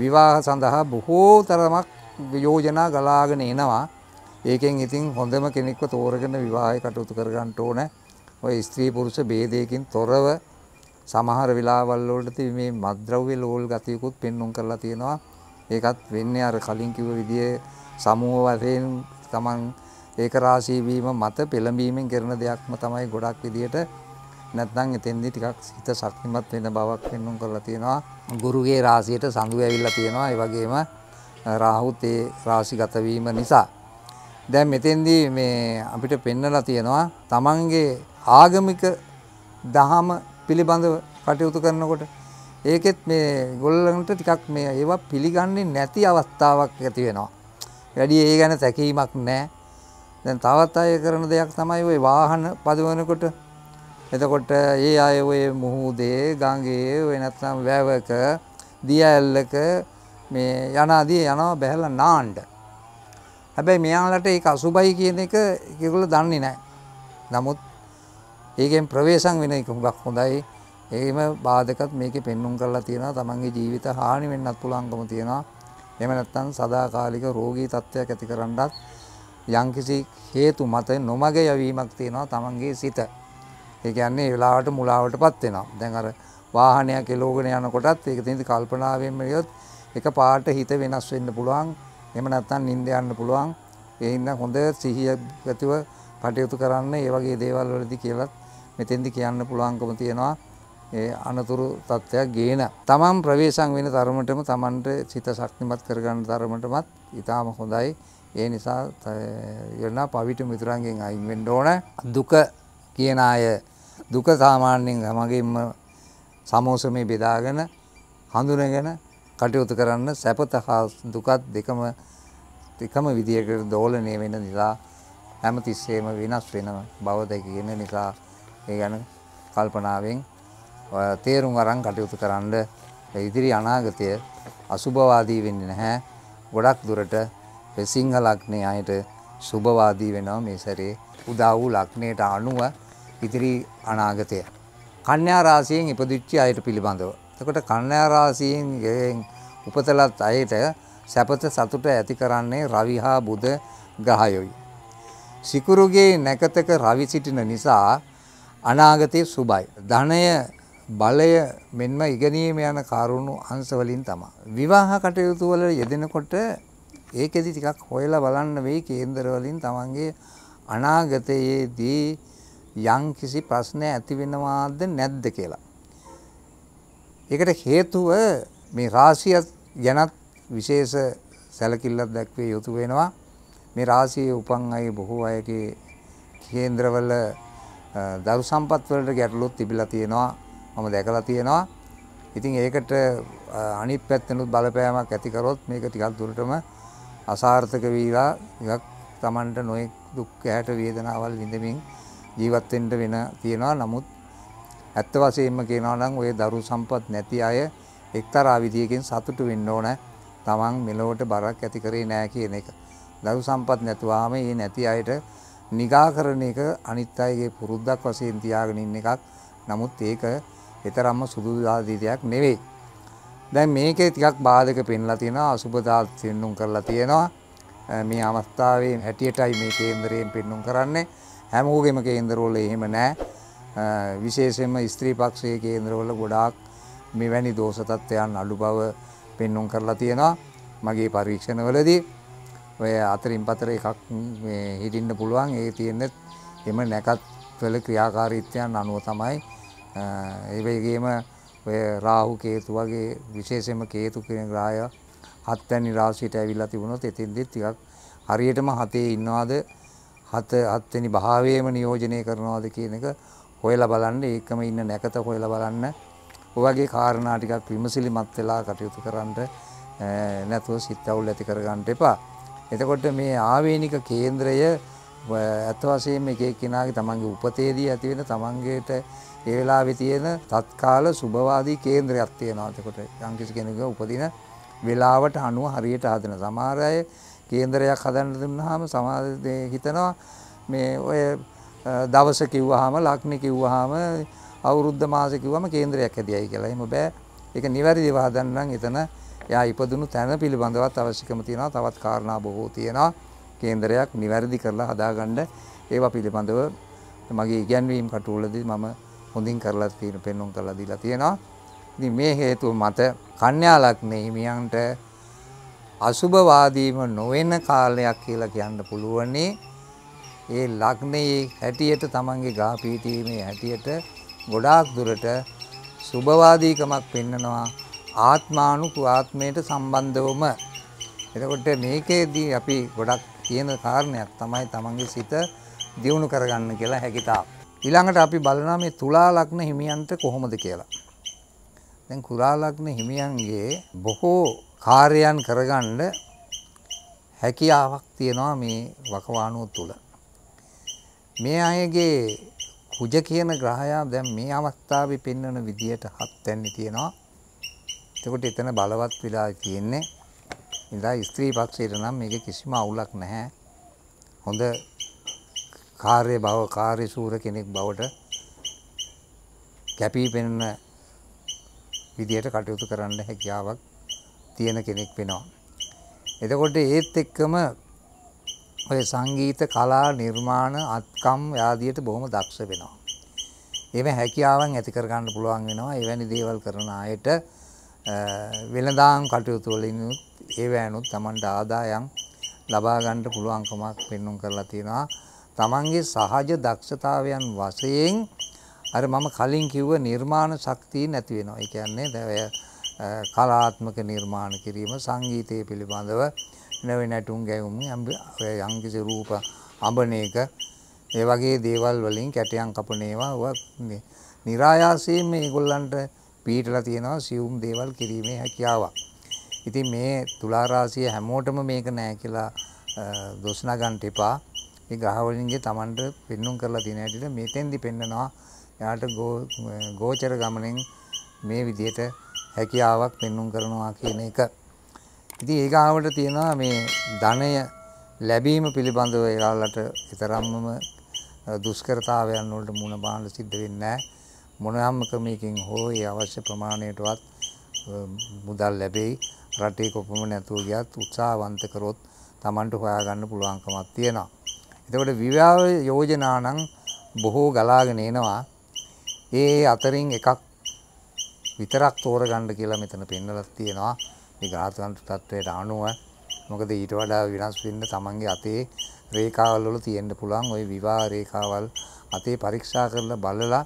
විවාහ සඳහා බොහෝ තරමක් යෝජනා ගලාගෙන එනවා ඒකෙන් ඉතින් හොඳම කෙනෙක්ව තෝරගෙන විවාහය කටයුතු කරගන්න ඕන ඔය ස්ත්‍රී පුරුෂ ભેදයකින් තොරව සමහර වෙලාවල් වලදී මේ මද්ද්‍රව්‍ය ලෝල් ගතියකුත් පෙන්눔 කරලා තියෙනවා ඒකත් වෙන්නේ අර කලින් කිව්ව විදිහේ සමූහ වශයෙන් Taman ඒක රාශී වීම මත පෙළඹීමෙන් කරන දෙයක්ම තමයි ගොඩක් විදියට නැත්නම් එතෙන්දී ටිකක් හිත ශක්තිමත් වෙන බවක් පෙන්눔 කරලා තියෙනවා ගුරුගේ රාශියට සඳු ඇවිල්ලා තියෙනවා ඒ වගේම රාහුත් ඒ රාශිගත වීම නිසා. දැන් මෙතෙන්දී මේ අපිට පෙන්නලා තියෙනවා තමන්ගේ ආගමික දහම පිළිබඳව කටයුතු කරනකොට ඒකෙත් මේ ගොල්ලන්ට ටිකක් මේ ඒවා පිළිගන්නේ නැති අවස්ථාවක් ඇති වෙනවා. වැඩි ඒ ගැන තැකීමක් නැහැ. දැන් තවත් අය කරන දෙයක් තමයි ওই වාහන පදවනකොට එතකොට ඒ අය ඔය මුහුදේ ගඟේ වෙනත්නම් වැවක දිය ඇල්ලක මේ යනාදී යනවා බැහැලා නාන්න. හැබැයි මෙයාලට ඒක අසුබයි කියන එක ඒගොල්ලෝ දන්නේ නැහැ. නමුත් ඒකෙන් ප්‍රවේශම් වෙන එක හුඟක් හොඳයි. එහෙම බාධකත් මේකේ පෙන්눔 කරලා තියෙනවා. තමන්ගේ ජීවිත හානි වෙන්නත් පුළුවන්කම තියෙනවා. එහෙම නැත්නම් සදාකාලික රෝගී තත්ත්වයක් ඇතිකරනවත් යම්කිසි හේතු මත නොමග යවීමක් තියෙනවා තමන්ගේ සිත. ඒ කියන්නේ ඒ වෙලාවට මුලාවටපත් වෙනවා. දැන් අර වාහනයක් එලෝගෙන යනකොටත් ඒක තියෙන කල්පනාවෙන්ම ගියොත් එක පාට හිත වෙනස් වෙන්න පුළුවන් එම නැත්තන් නින්ද යන්න පුළුවන් එහින්න හොඳ සිහිය ගතිව පටයුතු කරන්න ඒ වගේ දේවල් වලදි කියලත් මෙතෙන්දි කියන්න පුළුවන්කම තියෙනවා ඒ අනතුරු තත්ත්වයක් ගේන තමන් ප්‍රවේශං වෙන තරමටම තමන්ට සිත ශක්තිමත් කරගන්න තරමටමත් ඉතාම හොඳයි ඒ නිසා යනා පවිට මිතුරන්ගෙන් අයින් වෙන්න ඕන දුක කියන අය දුක සාමාන්‍යයෙන් ගමගින්ම සමෝසමේ බෙදාගෙන හඳුනගෙන කටයුතු කරන්න සැපත හා දුකත් දෙකම එකම විදියකට දෝලණය වෙන නිසා හැමතිස්සෙම වෙනස් වෙන බව දැකගෙන නිසා ඒ ගැන කල්පනාවෙන් තේරුම් අරන් කටයුතු කරන්න ඉදිරි අනාගතය අසුභවාදී වෙන්නේ නැහැ. ගොඩක් දුරට සිංහ ලග්නේ අයට සුභවාදී වෙනවා මේ සැරේ උදා වූ ලග්නයට අනුව ඉදිරි අනාගතය. කන්‍යා රාශියෙන් ඉපදිච්ච අයට පිළිබඳව එතකොට කන්‍යා රාශියෙන් උපතලත් අයට සැපත සතුට ඇති කරන්නේ රවි හා බුධ ග්‍රහයොයි. සිකුරුගේ නැකතක රවි සිටින නිසා අනාගතයේ සුබයි. ධනය බලය මෙන්ම ඉගෙනීම යන කාරුණු අංශවලින් තමයි. විවාහ කටයුතු වල යෙදෙනකොට ඒකෙදි ටිකක් හොයලා බලන්න වෙයි කේන්දර වලින් තමන්ගේ අනාගතයේදී යම් කිසි ප්‍රශ්න ඇති වෙනවාද නැද්ද කියලා. ඒකට හේතුව මේ රාශිය ගැනත් විශේෂ සැලකිල්ලක් දැක්විය යුතු වෙනවා. මේ රාශියේ උපන් අය බොහෝ අයගේ කේන්ද්‍රවල දරු සම්පත් වලට ගැටලුත් තිබිලා තියෙනවා. මම දැකලා තියෙනවා. ඉතින් ඒකට අනිත් පැත්තෙනුත් බලපෑමක් ඇති කරොත් මේක ටිකක් දුරටම අසාර්ථක වීලා ටිකක් Tamanට නොයෙක් දුක් ඇහැට වේදනාවල් විඳමින් ජීවත් වෙන්න වෙන තියෙනවා. නමුත් ඇත්ත වශයෙන්ම කියනවා නම් ওই දරු සම්පත් නැති අය එක්තරා විදියකින් සතුටු වෙන්න ඕන තමන් මෙලොවට බරක් ඇති කරේ නෑ කියන එක. දරු සම්පත් නැතුවාම ඒ නැති අයට නිගාකරණ එක අනිත් අයගේ පුරුද්දක් වශයෙන් තියාගෙන ඉන්න එකක්. නමුත් ඒක එතරම්ම සුදුදාදී දෙයක් නෙවෙයි. දැන් මේකේ ටිකක් බාධක පෙන්ලා තියෙනවා අසුබදාත් පෙන්눔 කරලා තියෙනවා මේ අවස්ථාවේ හැටියටයි මේ කේන්දරයෙන් පෙන්눔 කරන්නේ හැමෝගෙම කේන්දරවල එහෙම නැහැ විශේෂයෙන්ම ස්ත්‍රී පක්ෂයේ කේන්ද්‍රවල ගොඩාක් මෙවැනි දෝෂ තත්ත්වයන් අඩු බව පෙන්눔 කරලා තියෙනවා මගේ පරීක්ෂණවලදී ඔය අතරින් පතර එකක් හිටින්න පුළුවන් ඒ තියෙන්නේ එම නැකත්වල ක්‍රියාකාරීත්වයන් අනුව තමයි ඒ වගේම ඔය රාහු කේතු වගේ විශේෂයෙන්ම කේතු කියන ග්‍රහය හත්වැනි රාශියට ඇවිල්ලා තිබුණොත් එතින්දි ටිකක් හරියටම හතේ ඉන්නවාද හත හත්වෙනි භාවයේම නියෝජනය කරනවාද කියන එක හොයලා බලන්න ඒකම ඉන්න නැකත හොයලා බලන්න ඔයගේ කාරණා ටිකක් විමසිලිමත් වෙලා කටයුතු කරන්න නැතුව සිත් අවුල් ඇති කරගන්න එපා. එතකොට මේ ආවේනික කේන්ද්‍රය ඇත්ත වශයෙන්ම එක එක්කෙනාගේ තමන්ගේ උපතේදී ඇති වෙන තමන්ගේට ඒ වෙලාවේ තියෙන තත්කාල සුබවාදී කේන්ද්‍රයක් තියෙනවා. එතකොට යම්කිසි කෙනෙකුගේ උපදින වෙලාවට අනුව හරියට හදන සමහර අය කේන්ද්‍රයක් හදන්න දුන්නාම සමාජයේ හිතනවා මේ ඔය දවස කිව්වහම ලක්නි කිව්වහම අවුරුද්ධ මාස කිව්වම කේන්ද්‍රයක් ඇදියයි කියලා. එහෙම බෑ. ඒක නිවැරදිව හදන්න නම් එතන එයා ඉපදුණු තැන පිළිබඳවත් අවශ්‍යකම තියෙනවා. තවත් කාරණා බොහෝ තියෙනවා. කේන්ද්‍රයක් නිවැරදි කරලා හදාගන්න ඒවා පිළිබඳව මගේ ඉගැන්වීම් කටුවලදී මම හොඳින් කරලා තියෙන පෙන්වුම් කරලා දීලා තියෙනවා. ඉතින් මේ හේතුව මත කන්‍යා ලග්නේ හිමියන්ට අසුභවාදීම නොවන කාලයක් කියලා කියන්න පුළුවන්නේ ඒ ලග්නයේ හැටියට තමන්ගේ ගා පීටීමේ හැටියට ගොඩාක් දුරට සුභවාදීකමක් පෙන්නනවා ආත්මානුකු ආත්මයට සම්බන්ධවම එතකොට මේකේදී අපි ගොඩක් කියන කාරණයක් තමයි තමන්ගේ සිත දියුණු කරගන්න කියලා හැකිතාව. ඊළඟට අපි බලනවා මේ තුලා ලග්න හිමියන්ට කොහොමද කියලා. දැන් කුලා ලග්න හිමියන්ගේ බොහෝ කාර්යයන් කරගන්න හැකියාවක් තියෙනවා මේ වකවානුව තුළ. මේ අයගේ කුජ කියන ග්‍රහයා දැන් මේ අවස්ථාවේ පෙන්වන විදියට හත්ැන්නේ තියෙනවා. එතකොට එතන බලවත් වෙලා තියෙන්නේ. ඉඳා ස්ත්‍රී පක්ෂයට නම් මේක කිසිම අවුලක් නැහැ. හොඳ කාර්ය භව කාර්යසූර කෙනෙක් බවට කැපී පෙනෙන විදියට කටයුතු කරන්න හැකියාවක් තියෙන කෙනෙක් වෙනවා. එතකොට ඒත් එක්කම ඔය සංගීත කලා නිර්මාණ අත්කම් ආදියට බොහොම දක්ෂ වෙනවා. ඒව හැකියාවන් ඇති කරගන්න පුළුවන් වෙනවා. එවැනි දේවල් කරන අයට වෙළඳාම් කටයුතු වලින් ඒවෑනුත් Tamanට ආදායම් ලබා ගන්න පුළුවන්කමක් පෙන්වුම් කරලා තියෙනවා. Tamanගේ සහජ දක්ෂතාවයන් වශයෙන් අර මම කලින් කිව්ව නිර්මාණ ශක්තිය නැති වෙනවා. ඒ කියන්නේ කලාත්මක නිර්මාණ කිරීම සංගීතය පිළිබඳව නැවේ නැටුම් ගැයුම් යම්කිසි රූප අඹන එක ඒ වගේ දේවල් වලින් කැටයන් කපන ඒවා ඔය નિરાයාසයෙන් මේගොල්ලන්ට පීඩලා තියෙනවා සියුම් දේවල් කිරීමේ හැකියාවක්. ඉතින් මේ තුලා රාශිය හැමෝටම මේක නෑ කියලා දොස් නගන්න එපා. මේ ග්‍රහ වලින්ගේ Tamanට පෙන්눔 කරලා තියෙන හැටියට මෙතෙන්දි පෙන්නනවා එයාට ගෝචර ගමනෙන් මේ විදිහට හැකියාවක් පෙන්눔 කරනවා කියන එක ඉතින් ඒ ගාවට තියෙනවා මේ ධනය ලැබීම පිළිබඳව එයාලට විතරම්ම දුෂ්කරතාවයන් වලට මුණ බාන්න සිද්ධ වෙන්නේ නැහැ. මොනවාම ක්‍රමයකින් හෝ ඒ අවශ්‍ය ප්‍රමාණයටවත් මුදල් ලැබෙයි. රටේ කොපමණ නැතුව ගියත් උත්සාහවන්ත කරොත් Tamanට හොයාගන්න පුළුවන්කමක් තියෙනවා. එතකොට විවාහ යෝජනා නම් බොහෝ ගලාගෙන එනවා. ඒ අතරින් එකක් විතරක් තෝරගන්න කියලා මෙතන පෙන්වලා තියෙනවා. මේ ඝාතන තත්වයට අනුව මොකද ඊට වඩා වෙනස් වෙන්න තමන්ගේ අතේ රේඛාවල් වල තියෙන්න පුළුවන් ওই විවාහ රේඛාවල් අතේ පරීක්ෂා කරලා බලලා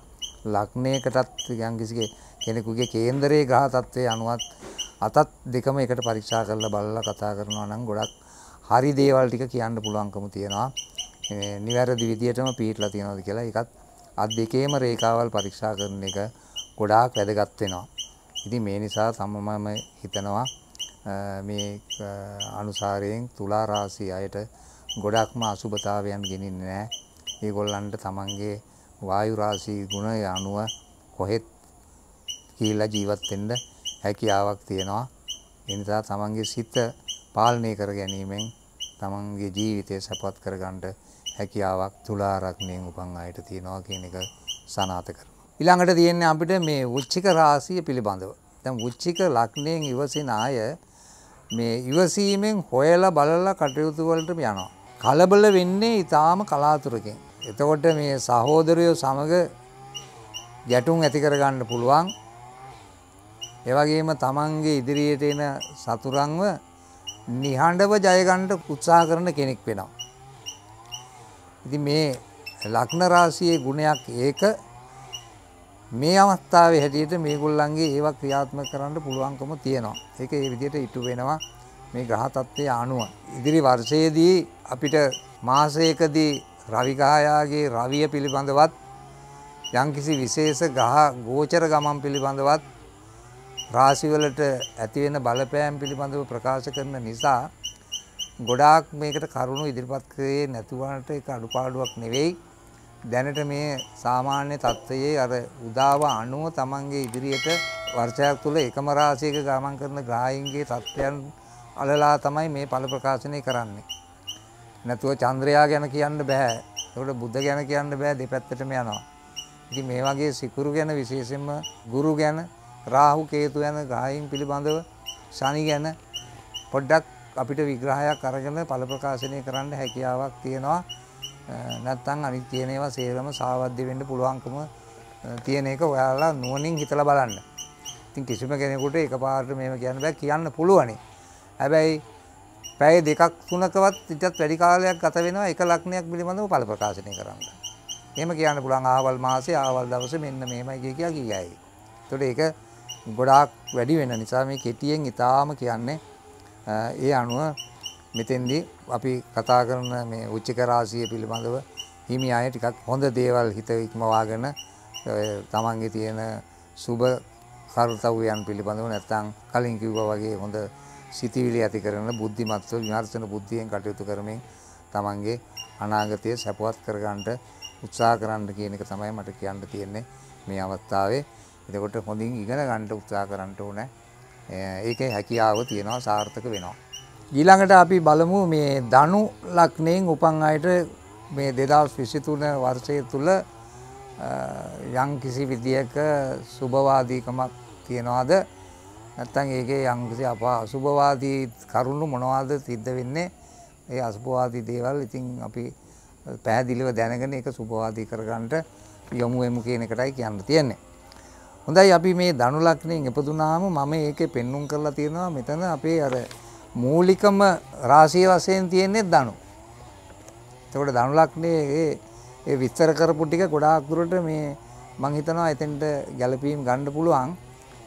ලග්නයකටත් යම්කිසි කෙනෙකුගේ කේන්දරයේ ගහ තත්ත්වයේ අනුවත් අතත් දෙකම එකට පරීක්ෂා කරලා බලලා කතා කරනවා නම් ගොඩක් හරි දේවල් ටික කියන්න පුළුවන්කම තියෙනවා. නිවැරදි විදියටම පිටලා තියනවාද කියලා ඒකත් අත් දෙකේම රේඛාවල් පරීක්ෂා කරන එක ගොඩාක් වැදගත් වෙනවා. ඉතින් මේ නිසා සම්මම හිතනවා මේ අනුසාරයෙන් තුලා රාශිය අයට ගොඩක්ම අසුබතාවයන් ගෙනින්නේ නැහැ. ඒගොල්ලන්ට තමන්ගේ වායු රාශී ගුණය අනුව කොහෙත් කියලා ජීවත් වෙන්න හැකියාවක් තියෙනවා. ඒ නිසා තමන්ගේ සිත පාලනය කර ගැනීමෙන් තමන්ගේ ජීවිතය සපවත් කරගන්න හැකියාවක් තුලා රත්නයෙන් උපන් අයට තියෙනවා කියන එක සනාථ කරනවා. ඊළඟට තියෙන්නේ අපිට මේ උච්චික රාශිය පිළිබඳව. දැන් උච්චික ලග්නයෙන් ඉවසින අය මේ ඉවසීමෙන් හොයලා බලලා කටයුතු වලට යනවා. කලබල වෙන්නේ ඊටාම කලාතුරකින්. එතකොට මේ සහෝදරයෝ සමග ගැටුම් ඇති කරගන්න පුළුවන්. ඒ වගේම තමන්ගේ ඉදිරියට එන සතුරන්ව නිහඬව ජය ගන්න උත්සාහ කරන කෙනෙක් වෙනවා. ඉතින් මේ ලග්න රාශියේ ගුණයක් ඒක මේ අවස්ථාවේ හැටියට මේගොල්ලන්ගේ ඒවා ක්‍රියාත්මක කරන්න පුළුවන්කම තියෙනවා. ඒක ඒ විදිහට ඉටු වෙනවා මේ ග්‍රහ තත්ත්වයේ අණුව. ඉදිරි වර්ෂයේදී අපිට මාසයකදී රවිගායාගේ රවිය පිළිබඳවත් යම්කිසි විශේෂ ග්‍රහ ගෝචර ගමන් පිළිබඳවත් රාශිවලට ඇතිවෙන බලපෑම් පිළිබඳව ප්‍රකාශ කරන නිසා ගොඩාක් මේකට කරුණු ඉදිරිපත් කරේ නැතුවනට ඒක අඩුපාඩුවක් නෙවෙයි. දැනට මේ සාමාන්‍ය තත්ත්වයේ අර උදාව අණුව Tamange ඉදිරියට වර්ෂයක් තුල එකම රාශියක ගමන් කරන ග්‍රහයින්ගේ තත්ත්වයන් අලලා තමයි මේ ඵල ප්‍රකාශනය කරන්නේ. නැතුව චන්ද්‍රයා ගැන කියන්න බෑ. ඒකට බුද්ධ ගැන කියන්න බෑ දෙපැත්තටම යනවා. ඉතින් මේ වගේ සිකුරු ගැන විශේෂයෙන්ම ගුරු ගැන රාහු කේතු ගැන ග්‍රහයින් පිළිබඳව ශනි ගැන පොඩ්ඩක් අපිට විග්‍රහයක් අරගෙන ඵල ප්‍රකාශනය කරන්න හැකියාවක් තියෙනවා. නැත්තං අනිත් තියෙන ඒවා සේරම සාවද්‍ය වෙන්න පුළුවන්කම තියෙන එක ඔයාලා නුවණින් හිතලා බලන්න. ඉතින් කිසිම කෙනෙකුට එකපාරට මේව කියන්න බෑ කියන්න පුළුවනි. හැබැයි පැය දෙකක් තුනකවත් ඊටත් වැඩි කාලයක් ගත වෙනවා එක ලක්ෂණයක් පිළිබඳව ඵල ප්‍රකාශනය කරන්න. එහෙම කියන්න පුළුවන් ආවල් මාසේ ආවල් දවසේ මෙන්න මේමයි කිය කියා කියයි. ඒතකොට ඒක ගොඩාක් වැඩි වෙන නිසා මේ කෙටියෙන් ඊටාම කියන්නේ ඒ අනුව මෙතෙන්දී අපි කතා කරන මේ උච්චික රාශිය පිළිබඳව හිමි අය ටිකක් හොඳ දේවල් හිත ඉක්මවාගෙන තමන්ගේ තියෙන සුබ කර්තව්‍යයන් පිළිබඳව නැත්නම් කලින් කිව්වා වගේ හොඳ සිතිවිලි ඇති කරන බුද්ධිමත්ව විමර්ශන බුද්ධියෙන් කටයුතු කරමින් තමන්ගේ අනාගතය සැපවත් කරගන්නට උත්සාහ කරන්න කියන එක තමයි මට කියන්න තියෙන්නේ මේ අවස්ථාවේ. එතකොට හොඳින් ඉගෙන ගන්න උත්සාහ කරන්න ඕනේ. ඒකේ හැකියාව තියෙනවා සාර්ථක වෙනවා. ඊළඟට අපි බලමු මේ ධනු ලක්නයෙන් උපන් අයට මේ දෙදස් විසිතුන වර්ෂය තුළ යං කිසි විදියක සුභවාදීකමක් තියෙනවාද නැත්තන් ඒගේ යංකිසි අප අසුභවාදී කරුණු මොනවාද සිද්ධ වෙන්නේ ඒ අසුභවාදී දේවල් ඉතින් අපි පැහැදිලිව දැනගෙන එක සුභවාදී කරගන්නට යොමුුවමු කියන එකටයි කියන්න තියෙන්නේ. හොඳයි අපි මේ ධනුලක්නයෙන් එපදුනාම මම ඒක පෙන්නුම් කරලා තියෙනවා මෙතන අපේ අර මූලිකම රාශිය වශයෙන් තියෙන්නේ ධනු. එතකොට ධනු ලග්නයේ ඒ විස්තර කරපු ටික ගොඩාක් දුරට මේ මම හිතනවා එතෙන්ට ගැළපීම් ගන්න පුළුවන්.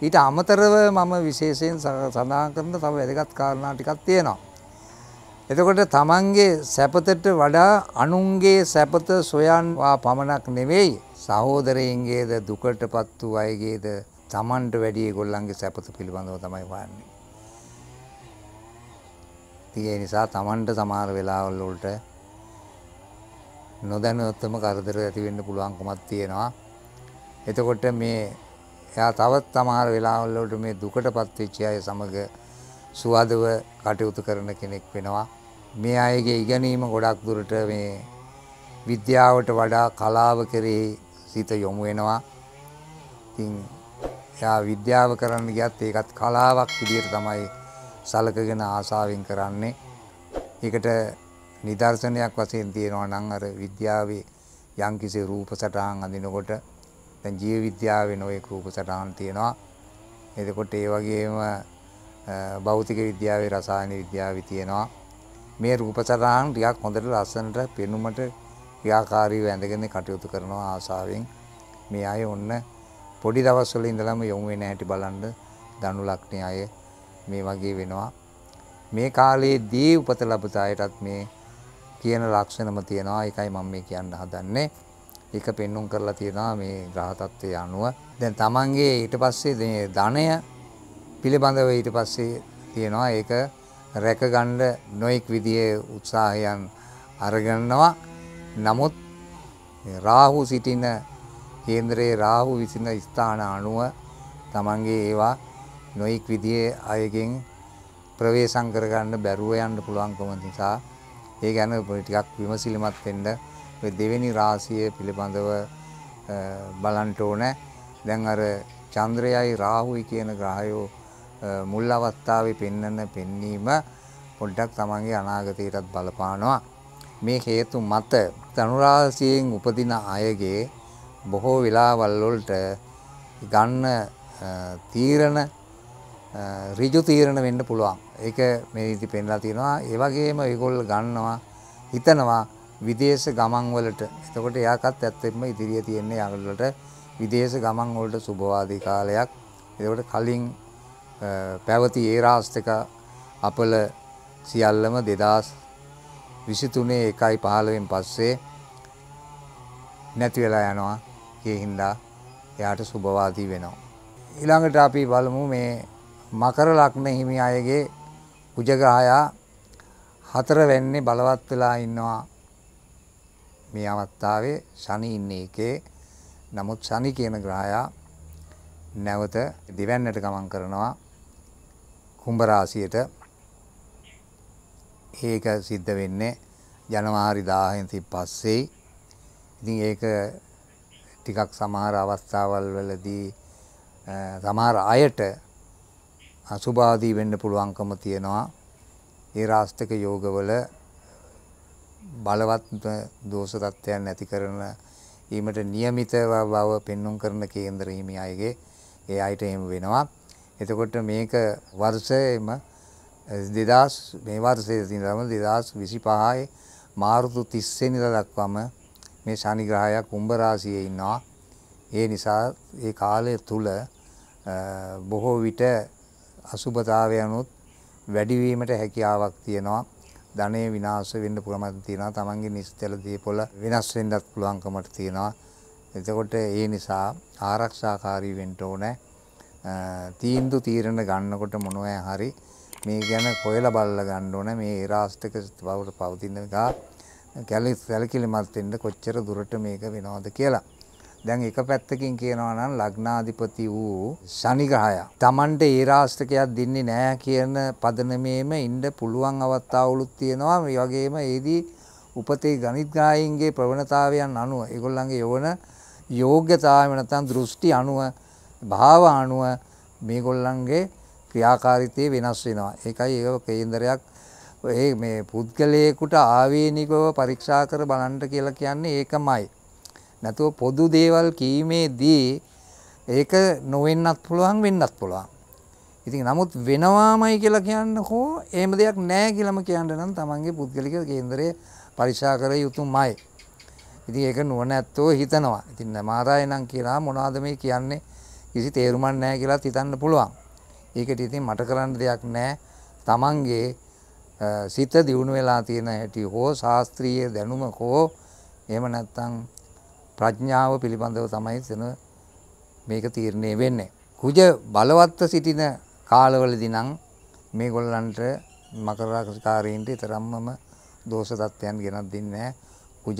ඊට අමතරව මම විශේෂයෙන් සඳහන් කරන තව වැදගත් කාරණා ටිකක් තියෙනවා. එතකොට තමන්ගේ සැපතට වඩා අනුන්ගේ සැපත සොයන්වා පමණක් නෙවෙයි සහෝදරයන්ගේද දුකටපත් වූ අයගේද තමන්ට වැඩි ඒගොල්ලන්ගේ සැපත පිළිබඳව තමයි වන්නේ. තියෙන නිසා Tamanට සමහර වෙලාවල් වලට නොදැනුවත්වම කරදර ඇති වෙන්න පුළුවන්කමක් තියෙනවා. එතකොට මේ එයා තවත් සමහර වෙලාවල් වලට මේ දුකටපත් වෙච්ච අය සමග සුවදව කටයුතු කරන කෙනෙක් වෙනවා. මේ අයගේ ඉගෙනීම ගොඩක් දුරට මේ විද්‍යාවට වඩා කලාව කෙරෙහි සිත යොමු වෙනවා. ඉතින් එයා විද්‍යාව කරන්න ගියත් ඒකත් කලාවක් විදිහට තමයි සලකගෙන ආසාවෙන් කරන්නේ. ඒකට නිදර්ශනයක් වශයෙන් තියෙනවා නම් අර විද්‍යාවේ යම්කිසි රූප සටහන් අඳිනකොට දැන් ජීව විද්‍යාවේ නොයෙක් රූප සටහන් තියෙනවා. එතකොට ඒ වගේම භෞතික විද්‍යාවේ රසායන විද්‍යාවේ තියෙනවා. මේ රූප සටහන් ටිකක් හොඳට ලස්සනට පෙනුමට ක්‍රියාකාරීව ඇඳගෙන කටයුතු කරනවා ආසාවෙන්. මේ අය ඔන්න පොඩි දවස්වල ඉඳලම යොමු වෙන හැටි බලන්න දනු ලක්නේ අය මේ වගේ වෙනවා. මේ කාලයේදී උපත ලබත අයටත් මේ කියන ලක්ෂණම තියෙනවා. ඒකයි මම මේ කියන්න හදන්නේ. ඒක පෙන්눔 කරලා තියෙනවා මේ ග්‍රහ තත්ත්වයේ අනුව. දැන් Tamange ඊට පස්සේ මේ ධනය පිළිබඳව ඊට පස්සේ තියෙනවා. ඒක රැකගන්න නොඑක් විදිහේ උත්සාහයන් අරගන්නවා. නමුත් රාහු සිටින කේන්ද්‍රයේ රාහු විසින ස්ථාන අනුව තමන්ගේ ඒවා නොයික් විදියේ අයගෙන් ප්‍රවේශම් කරගන්න බැරුව යන්න පුළුවන්කම නිසා ඒ ගැන ටිකක් විමසිලිමත් වෙන්න ඔය දෙවෙනි රාශිය පිළිබඳව බලන්න ඕනේ. දැන් අර චන්ද්‍රයයි රාහුයි කියන ග්‍රහයෝ මුල් අවස්ථාවේ පෙන්වන පෙන්වීම පොඩ්ඩක් තමන්ගේ අනාගතයටත් බලපානවා. මේ හේතු මත ධනුරාශියෙන් උපදින අයගේ බොහෝ වෙලාවල් වලට ගන්න තීරණ ඍජු තීරණ වෙන්න පුළුවන්. ඒක මේ ඉති පෙන්ලා තියෙනවා. ඒ වගේම ඒගොල්ලෝ ගන්නවා හිතනවා විදේශ ගමන් වලට. එතකොට එයාකත් ඇත්තෙන්ම ඉදිරියේ තියෙන යාළුවලට විදේශ ගමන් වලට සුබවාදී කාලයක්. එතකොට කලින් පැවති ඒ රාස්තික අපල සියල්ලම 2023 1යි 15න් පස්සේ නැති වෙලා යනවා. ඒ හින්දා එයාට සුබවාදී වෙනවා. ඊළඟට අපි බලමු මේ මකර ලග්න හිමි අයගේ කුජග්‍රහයා හතර වෙන්නේ බලවත් වෙලා ඉන්නවා මේ අවස්ථාවේ ශනි ඉන්නේ එකේ නමුත් ශනි කියන ග්‍රහයා නැවත දිවන්නට ගමන් කරනවා කුම්භ රාශියට ඒක සිද්ධ වෙන්නේ ජනවාරි 10 පස්සේ ඉතින් ඒක ටිකක් සමහර අවස්ථාවල් වලදී සමහර අයට අසුභාදී වෙන්න පුළුවන්කම තියෙනවා. ඒ රාස්තික යෝගවල බලවත් දෝෂ තත්ත්වයන් නැති කරන ඊමට નિયમિત බව පෙන්눔 කරන කේන්දර හිමි අයගේ ඒ අයට එහෙම වෙනවා. එතකොට මේක වර්ෂයේම 2000 මේ වර්ෂයේ ඉඳලම 2025 මාර්තු 30 වෙනිදා දක්වාම මේ ශනි ග්‍රහයා කුම්භ රාසියේ ඉන්නවා. ඒ නිසා ඒ කාලය තුල බොහෝ විට අසුබතාවයනුත් වැඩිවීමට හැකියාවක් තියෙනවා. ධනෙ විනාශ වෙන්න පුළුවන්කමක් තියෙනවා. Tamange නිස්තල දීපොළ වෙනස් වෙන්නත් පුළුවන්කමක් තියෙනවා. එතකොට ඒ නිසා ආරක්ෂාකාරී වෙන්න ඕනේ. තීන්දුව තීරණ ගන්නකොට මොනවා හරි මේ ගැන කොහෙලා බලලා ගන්න ඕනේ මේ රාස්ත්‍රික බවට පවතින එක කැලේ සැලකිලිමත් වෙන්න කොච්චර දුරට මේක වෙනවද කියලා. දැන් එක පැත්තකින් කියනවා නම් ලග්නාධිපති වූ ශනිග්‍රහය Tamanට ඒ රාශිතකයක් දෙන්නේ නැහැ කියන පදනමේම ඉන්න පුළුවන් අවස්ථාවලුත් තියෙනවා මේ වගේම ඒදී උපතේ ගණිත ග්‍රහයන්ගේ ප්‍රවණතාවයන් අනුව ඒගොල්ලන්ගේ යොවන යෝග්‍යතාවය නැත්නම් දෘෂ්ටි අනුව භාව අනුව මේගොල්ලන්ගේ ක්‍රියාකාරීත්වය වෙනස් වෙනවා. ඒකයි ඒක කේන්දරයක් ඒ මේ පුද්ගලයෙකුට ආවේනිකව පරීක්ෂා කර බලන්න කියලා කියන්නේ ඒකමයි. නැතුව පොදු දේවල් කීමේදී ඒක නොවෙන්නත් පුළුවන් වෙන්නත් පුළුවන්. ඉතින් නමුත් වෙනවාමයි කියලා කියන්න හෝ එහෙම දෙයක් නෑ කියලම කියන්න නම් තමන්ගේ පුද්ගලික කේන්දරය පරික්ෂා කර යුතුමයි. ඉතින් ඒක නුවණැත්තෝ හිතනවා. ඉතින් මාරාය නම් කියලා මොනවද මේ කියන්නේ කිසි තේරුමක් නෑ කියලා හිතන්න පුළුවන්. ඒකට ඉතින් මට කරන්න දෙයක් නෑ. තමන්ගේ සිත දියුණු වෙලා තියෙන හැටි හෝ ශාස්ත්‍රීය දැනුම හෝ එහෙම නැත්නම් ප්‍රඥාව පිළිබඳව තමයි සෙන මේක තීරණය වෙන්නේ. කුජ බලවත්ව සිටින කාලවලදී නම් මේගොල්ලන්ට මකර රාශිකාරීන්ට තරම්මම දෝෂ தත්ත්වයන් ගෙනත් දෙන්නේ නැහැ. කුජ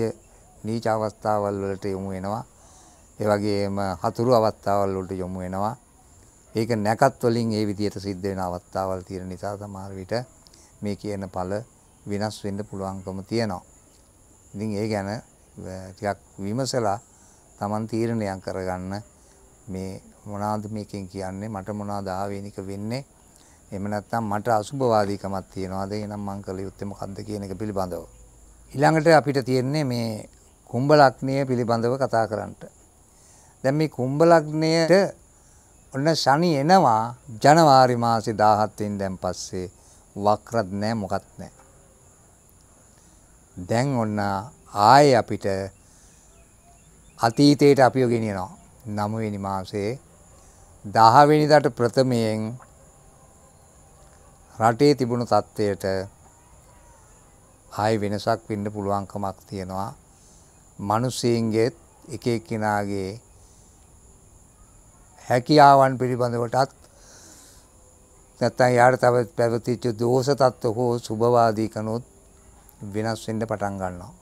නීච අවස්ථාවල් වලට යොමු වෙනවා. ඒ වගේම හතුරු අවස්ථාවල් වලට යොමු වෙනවා. ඒක නැකත් වලින් ඒ විදිහට සිද්ධ වෙන අවස්ථාවල් තියෙන නිසා සමහර විට මේ කියන ඵල වෙනස් වෙන්න පුළුවන්කම තියෙනවා. ඉතින් ඒ ගැන ටිකක් විමසලා Taman තීරණයක් කරගන්න මේ මොනවාද මේකෙන් කියන්නේ මට මොනවාද ආවේනික වෙන්නේ එහෙම නැත්නම් මට අසුභවාදීකමක් තියනවාද එහෙනම් මං කළ යුත්තේ මොකද්ද කියන එක පිළිබඳව ඊළඟට අපිට තියෙන්නේ මේ කුම්භ ලග්නය පිළිබඳව කතා කරන්නට දැන් මේ කුම්භ ලග්නයට ඔන්න ශනි එනවා ජනවාරි මාසේ 17 වෙනි දැන් පස්සේ වක්‍රත් නැහැ මොකත් නැහැ දැන් ඔන්න ආයේ අපිට අතීතයට අපිව ගෙනියනවා. 9 වෙනි මාසේ 10 වෙනිදාට ප්‍රථමයෙන් රටේ තිබුණු තත්ත්වයට ආයි වෙනසක් වෙන්න පුළුවන්කමක් තියෙනවා. මිනිස්සුන්ගෙත් එක එක්කිනාගේ හැකියාවන් පිළිබඳවටත් නැත්නම් යාට තව පැවතිච්ච දෝෂ තත්ත්ව හෝ සුභවාදී කනොත් වෙනස් වෙන්න පටන් ගන්නවා.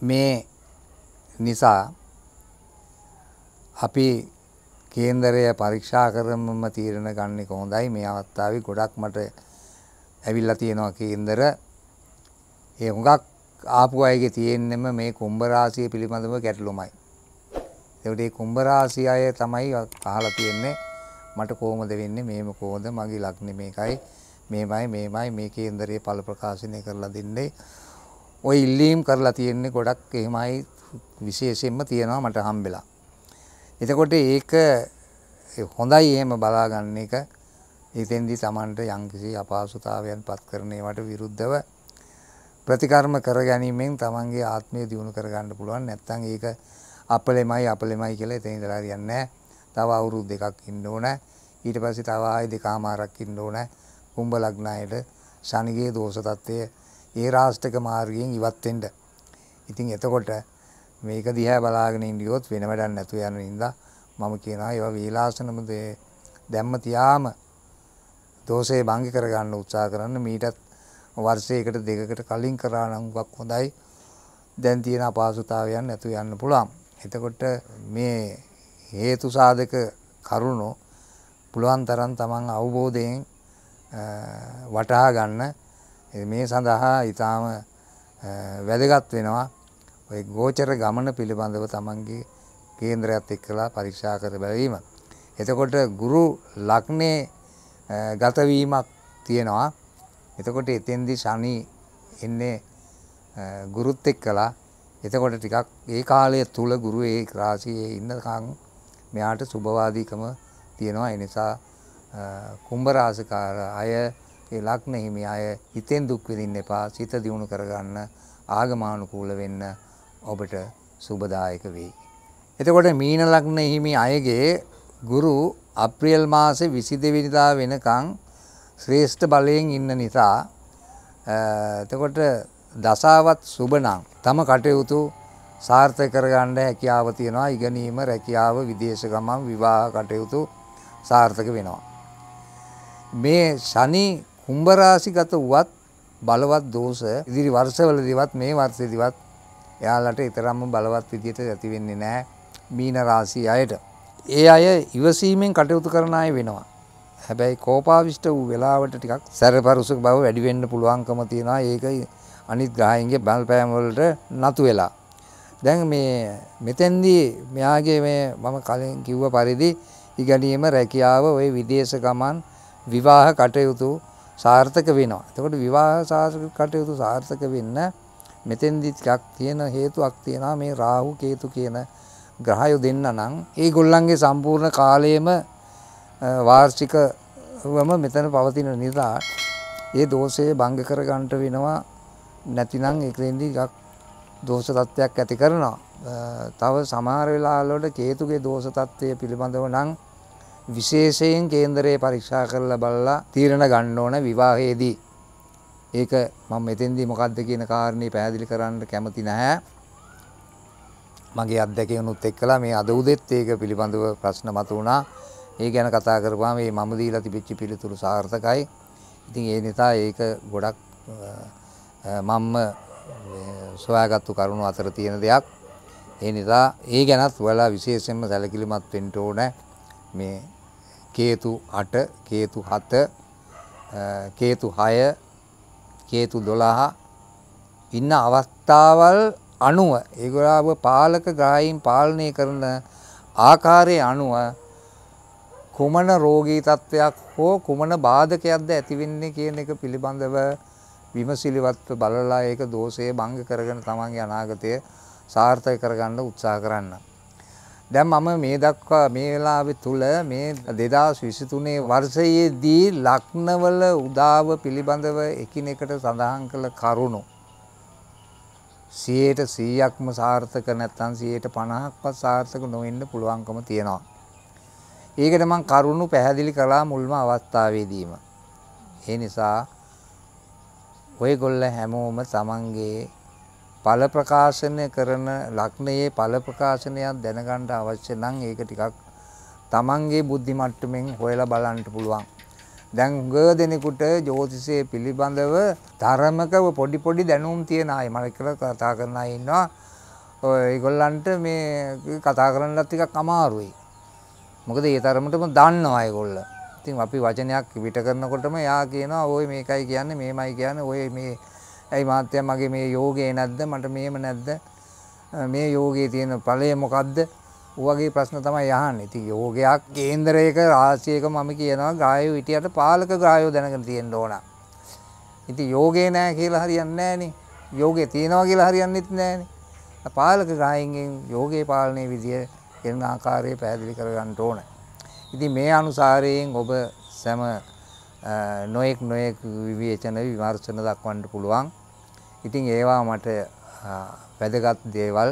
මේ නිසා අපි කේන්දරය පරීක්ෂා කරමම තීරණ ගන්න කොහොඳයි මේ අවස්ථාවේ ගොඩක් මට ඇවිල්ලා තියෙනවා කේන්දර ඒ හුඟක් ආපු අයගේ තියෙන්නෙම මේ කුම්භ රාශිය පිළිබඳව ගැටලුමයි. ඒකට මේ කුම්භ රාශිය අය තමයි අහලා තියෙන්නේ මට කොහොමද වෙන්නේ මේම කොහොමද මගේ ලග්නේ මේකයි මේමයි මේමයි මේ කේන්දරයේ ඵල ප්‍රකාශනය කරලා දෙන්නේ ඔය ඉල්ලීම් කරලා තියෙන්නේ ගොඩක් එහෙමයි විශේෂයෙන්ම තියෙනවා මට හම්බෙලා. එතකොට ඒක හොඳයි එහෙම බලාගන්න එක හිතෙන්දි Tamanට යම්කිසි අපහසුතාවයන් පත් කරන ඒවට විරුද්ධව ප්‍රතිකර්ම කර ගැනීමෙන් Tamanගේ ආත්මය දියුණු කර ගන්න පුළුවන්. නැත්නම් ඒක අපලෙමයි අපලෙමයි කියලා එතන ඉඳලා යන්නේ තව අවුරුදු දෙකක් ඉන්න ඕන. ඊට පස්සේ තව ආයෙ දෙකමාරක් ඉන්න ඕන. කුම්භ ලග්නයට ශනිගේ දෝෂ தත්ත්වය ඒ රාෂ්ටක මාර්ගයෙන් ඉවත් වෙන්න. ඉතින් එතකොට මේක දිහා බලාගෙන ඉඳියොත් වෙන වැඩක් නැතු යන නිසා මම කියනවා ඒවා වේලාසනම දැම්ම තියාම දෝෂේ භංග කරගන්න උත්සාහ කරන්න මීටත් වර්ෂයකට දෙකකට කලින් කරා නම් උගක් හොඳයි. දැන් තියෙන අපහසුතාවයන් නැතු යන්න පුළුවන්. එතකොට මේ හේතු සාධක කරුණෝ පුළුවන් තරම් තමන් අවබෝධයෙන් වටහා ගන්න මේ සඳහා ඉතාම වැදගත් වෙනවා ඔය ගෝචර ගමන පිළිබඳව තමන්ගේ කේන්ද්‍රයත් එක්කලා පරීක්ෂා කර බැලීම. එතකොට ගුරු ලග්නේ ගතවීමක් තියෙනවා. එතකොට එතෙන්දි ශනි එන්නේ ගුරුත් එක්කලා. එතකොට ටිකක් ඒ කාලය තුල ගුරු ඒ රාශියේ ඉන්නකම් මෙයාට සුබවාදීකම තියෙනවා. ඒ නිසා කුම්භ රාශිකාර අය ඒ ලග්න හිමි අය හිතෙන් දුක් විඳින්න එපා. සිත දියුණු කරගන්න ආගමානුකූල වෙන්න ඔබට සුබදායක වෙයි. එතකොට මීන ලග්න හිමි අයගේ ගුරු අප්‍රේල් මාසේ 22 වෙනිදා වෙනකන් ශ්‍රේෂ්ඨ බලයෙන් ඉන්න නිසා එතකොට දසාවත් සුබනම් තම කටයුතු සාර්ථක කරගන්න හැකියාව තියෙනවා ඉගෙනීම රැකියාව විදේශ ගමන් විවාහ කටයුතු සාර්ථක වෙනවා මේ ශනි කුම්භ රාශිගත වුවත් බලවත් දෝෂ ඉදිරි වර්ෂවලදීවත් මේ වර්ෂෙදිවත් එයාලට ඊතරම්ම බලවත් විදියට ඇති වෙන්නේ නැහැ මීන රාශිය අයට. ඒ අය ඉවසීමෙන් කටයුතු කරන අය වෙනවා. හැබැයි කෝපාවිෂ්ට වූ වෙලාවට ටිකක් සැරපරුසක බව වැඩි වෙන්න පුළුවන්කම තියෙනවා. ඒක අනිත් ග්‍රහයන්ගේ බලපෑම් වලට නතු වෙලා. දැන් මේ මෙතෙන්දී මෙයාගේ මේ මම කලින් කිව්ව පරිදි ඉගැනීම රැකියාව ওই විදේශ ගමන් විවාහ කටයුතු සාර්ථක වෙනවා. එතකොට විවාහ සාසක කටයුතු සාර්ථක වෙන්න මෙතෙන්දි ටිකක් තියෙන හේතුවක් තියෙනවා මේ රාහු කේතු කියන ග්‍රහයෝ දෙන්න නම් ඒ ගොල්ලන්ගේ සම්පූර්ණ කාලයම වාර්ෂිකවම මෙතන පවතින නිසා ඒ දෝෂය භංග කරගන්නට වෙනවා නැතිනම් ඒකෙන්දී ටිකක් දෝෂ තත්ත්වයක් ඇති කරනවා. තව සමහර වෙලාවලට කේතුගේ දෝෂ තත්ත්වය පිළිබඳව නම් විශේෂයෙන් කේන්දරයේ පරීක්ෂා කරලා බලලා තීරණ ගන්න ඕන විවාහයේදී. ඒක මම මෙතෙන්දී මොකද්ද කියන කාරණේ පැහැදිලි කරන්න කැමති නැහැ. මගේ අත්දැකීමනුත් එක්කලා මේ අද උදෙත් ඒක පිළිබඳව ප්‍රශ්න මතුවුණා. ඒ ගැන කතා කරපුවාම මේ මම දීලා තිබිච්ච පිළිතුරු සාර්ථකයි. ඉතින් ඒ නිසා ඒක ගොඩක් මම සොයාගත්තු කරුණු අතර තියෙන දෙයක්. ඒ නිසා ඒ ගැනත් වලා විශේෂයෙන්ම සැලකිලිමත් වෙන්න ඕනේ. මේ කේතු 8, කේතු 7, කේතු 6, කේතු 12 ඉන්න අවස්ථාවල් අනුව ඒගොල්ලෝ පාලක ග්‍රහයන් පාලනය කරන ආකාරයේ අනුව කුමන රෝගී තත්වයක් හෝ කුමන බාධකයක්ද ඇතිවෙන්නේ කියන එක පිළිබඳව විමසිලිවත්ව බලලා ඒක දෝෂයේ භංග කරගෙන තමන්ගේ අනාගතය සාර්ථක කරගන්න උත්සාහ කරන්න. දැන් මම මේ දක්වා මේ වෙලාවෙ තුල මේ 2023 වර්ෂයේදී ලක්නවල උදාව පිළිබඳව එකිනෙකට සඳහන් කළ කරුණු 100ට 100ක්ම සාර්ථක නැත්නම් 150ක්වත් සාර්ථක නොවෙන්න පුළුවන්කම තියෙනවා. ඒකට මම කරුණු පැහැදිලි කළා මුල්ම අවස්ථාවේදීම. ඒ නිසා ඔයගොල්ල හැමෝම තමන්ගේ ඵල ප්‍රකාශනය කරන ලක්ෂණයේ ඵල ප්‍රකාශනයක් දැනගන්න අවශ්‍ය නම් ඒක ටිකක් Tamange බුද්ධි මට්ටමින් හොයලා බලන්න පුළුවන්. දැන් උග දෙනෙකුට ජ්‍යොතිෂයේ පිළිබඳව ධර්මකව පොඩි පොඩි දැනුම් තියන අය මම කියලා කතා කරන අය ඉන්නවා. ඒගොල්ලන්ට මේ කතා කරන්නත් ටිකක් අමාරුයි. මොකද ඒ තරමටම දන්නවා ඒගොල්ලෝ. ඉතින් අපි වචනයක් විට කරනකොටම යා කියනවා ඔය මේකයි කියන්නේ මේමයි කියන්නේ ඔය මේ ඇයි මහත්තයා මගේ මේ යෝගේ නැද්ද මට මේම නැද්ද මේ යෝගේ තියෙන ඵලය මොකද්ද වගේ ප්‍රශ්න තමයි අහන්නේ. ඉතින් යෝගයක් කේන්දරයක රාශියක මම කියනවා ගායෝ හිටියට පාලක ගායෝ දැනගෙන තියෙන්න ඕන. ඉතින් යෝගේ නැහැ කියලා හරියන්නේ නැහනේ. යෝගේ තියෙනවා කියලා හරියන්නේත් නැහනේ. පාලක ගායන්ගෙන් යෝගේ පාලනයේ විදිය එන ආකාරය පැහැදිලි කරගන්න ඕන. ඉතින් මේ අනුසාරයෙන් ඔබ සෑම නොයෙක් නොයෙක් විවේචන විමර්ශන දක්වන්න පුළුවන්. ඉතින් ඒවා මට වැදගත් දේවල්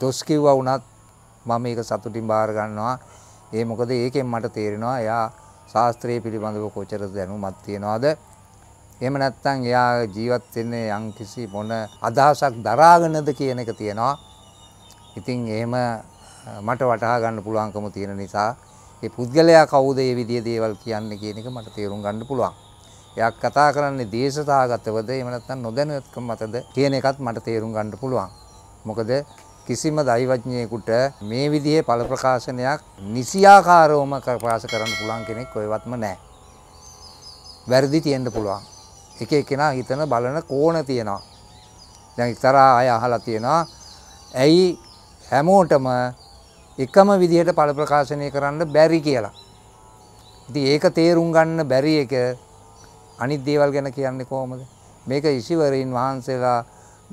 දොස් කිව්වා වුණත් මම ඒක සතුටින් බාර ගන්නවා. ඒ මොකද ඒකෙන් මට තේරෙනවා එයා ශාස්ත්‍රයේ පිළිබඳව කොච්චර දැනුමක් තියනවද? එහෙම නැත්නම් එයා ජීවත් වෙන්නේ යම්කිසි මොන අදහසක් දරාගෙනද කියන එක තියෙනවා. ඉතින් එහෙම මට වටහා ගන්න පුළුවන්කම තියෙන නිසා ඒ පුද්ගලයා කවුද මේ විදිය දේවල් කියන්නේ කියන එක මට තේරුම් ගන්න පුළුවන්. එයා කතා කරන්නේ දේශසහගතවද එහෙම නැත්නම් නොදැනුවත්කම මතද කියන එකත් මට තේරුම් ගන්න පුළුවන්. මොකද කිසිම දෛවඥයෙකුට මේ විදිහේ ඵල ප්‍රකාශනයක් නිසියාකාරවම ප්‍රකාශ කරන්න පුළුවන් කෙනෙක් කොහෙවත්ම නැහැ. වැරදි තියෙන්න පුළුවන්. එක එකනා හිතන බලන කෝණ තියෙනවා. දැන් එක්තරා අය අහලා තියෙනවා ඇයි හැමෝටම එකම විදිහට පල ප්‍රකාශනය කරන්න බැරි කියලා. ඉති ඒක තේරුම් ගන්න බැරි එක අනිත් දේවල් ගැන කියන්නේ කෝමද මේක ඉසිවරීන් වහන්සේලා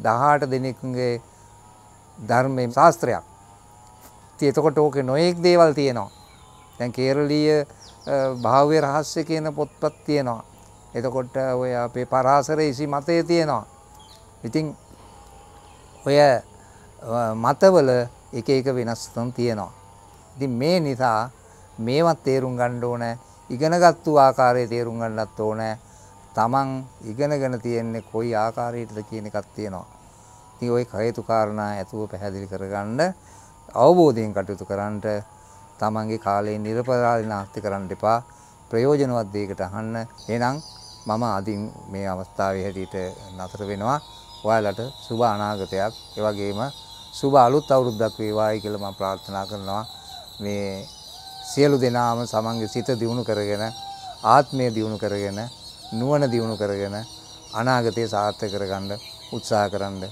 දහට දෙනෙකුගේ ධර්මය ශාස්ත්‍රයක් තියතකොට ඕක නොයෙක් දේවල් තියෙනවා දැන් කේරලීය භාව්‍ය රහස්්‍ය කියන පොත්පත් තියෙනවා එතකොට ඔය අපේ පරාසර ඉසි මතය තියෙනවා ඉතිං ඔය මතවල එක එක වෙනස්කම් තියෙනවා. ඉතින් මේ නිසා මේවත් තේරුම් ගන්න ඕන ඉගෙනගත්තු ආකාරයේ තේරුම් ගන්නත් ඕන තමන් ඉගෙනගෙන තියෙන්නේ කොයි ආකාරයකටද කියන එකක් තියෙනවා. ඉතින් ওই හේතු කාරණා ඇතුව පැහැදිලි කරගන්න අවබෝධයෙන් කටයුතු කරන්නට තමන්ගේ කාලය නිර්පරාලිනාස්ති කරන්න එපා. ප්‍රයෝජනවත් දෙයකට අහන්න. එහෙනම් මම අදින් මේ අවස්ථාවේ හැටියට නතර වෙනවා. ඔයාලට සුබ අනාගතයක්. ඒ වගේම සුබ අලුත් අවුරුද්දක් වේවායි කියලා මම ප්‍රාර්ථනා කරනවා. මේ සියලු දෙනාම සමන්ගේ සිත දියුණු කරගෙන ආත්මය දියුණු කරගෙන නුවණ දියුණු කරගෙන අනාගතය සාර්ථක කරගන්න උත්සාහ කරන්න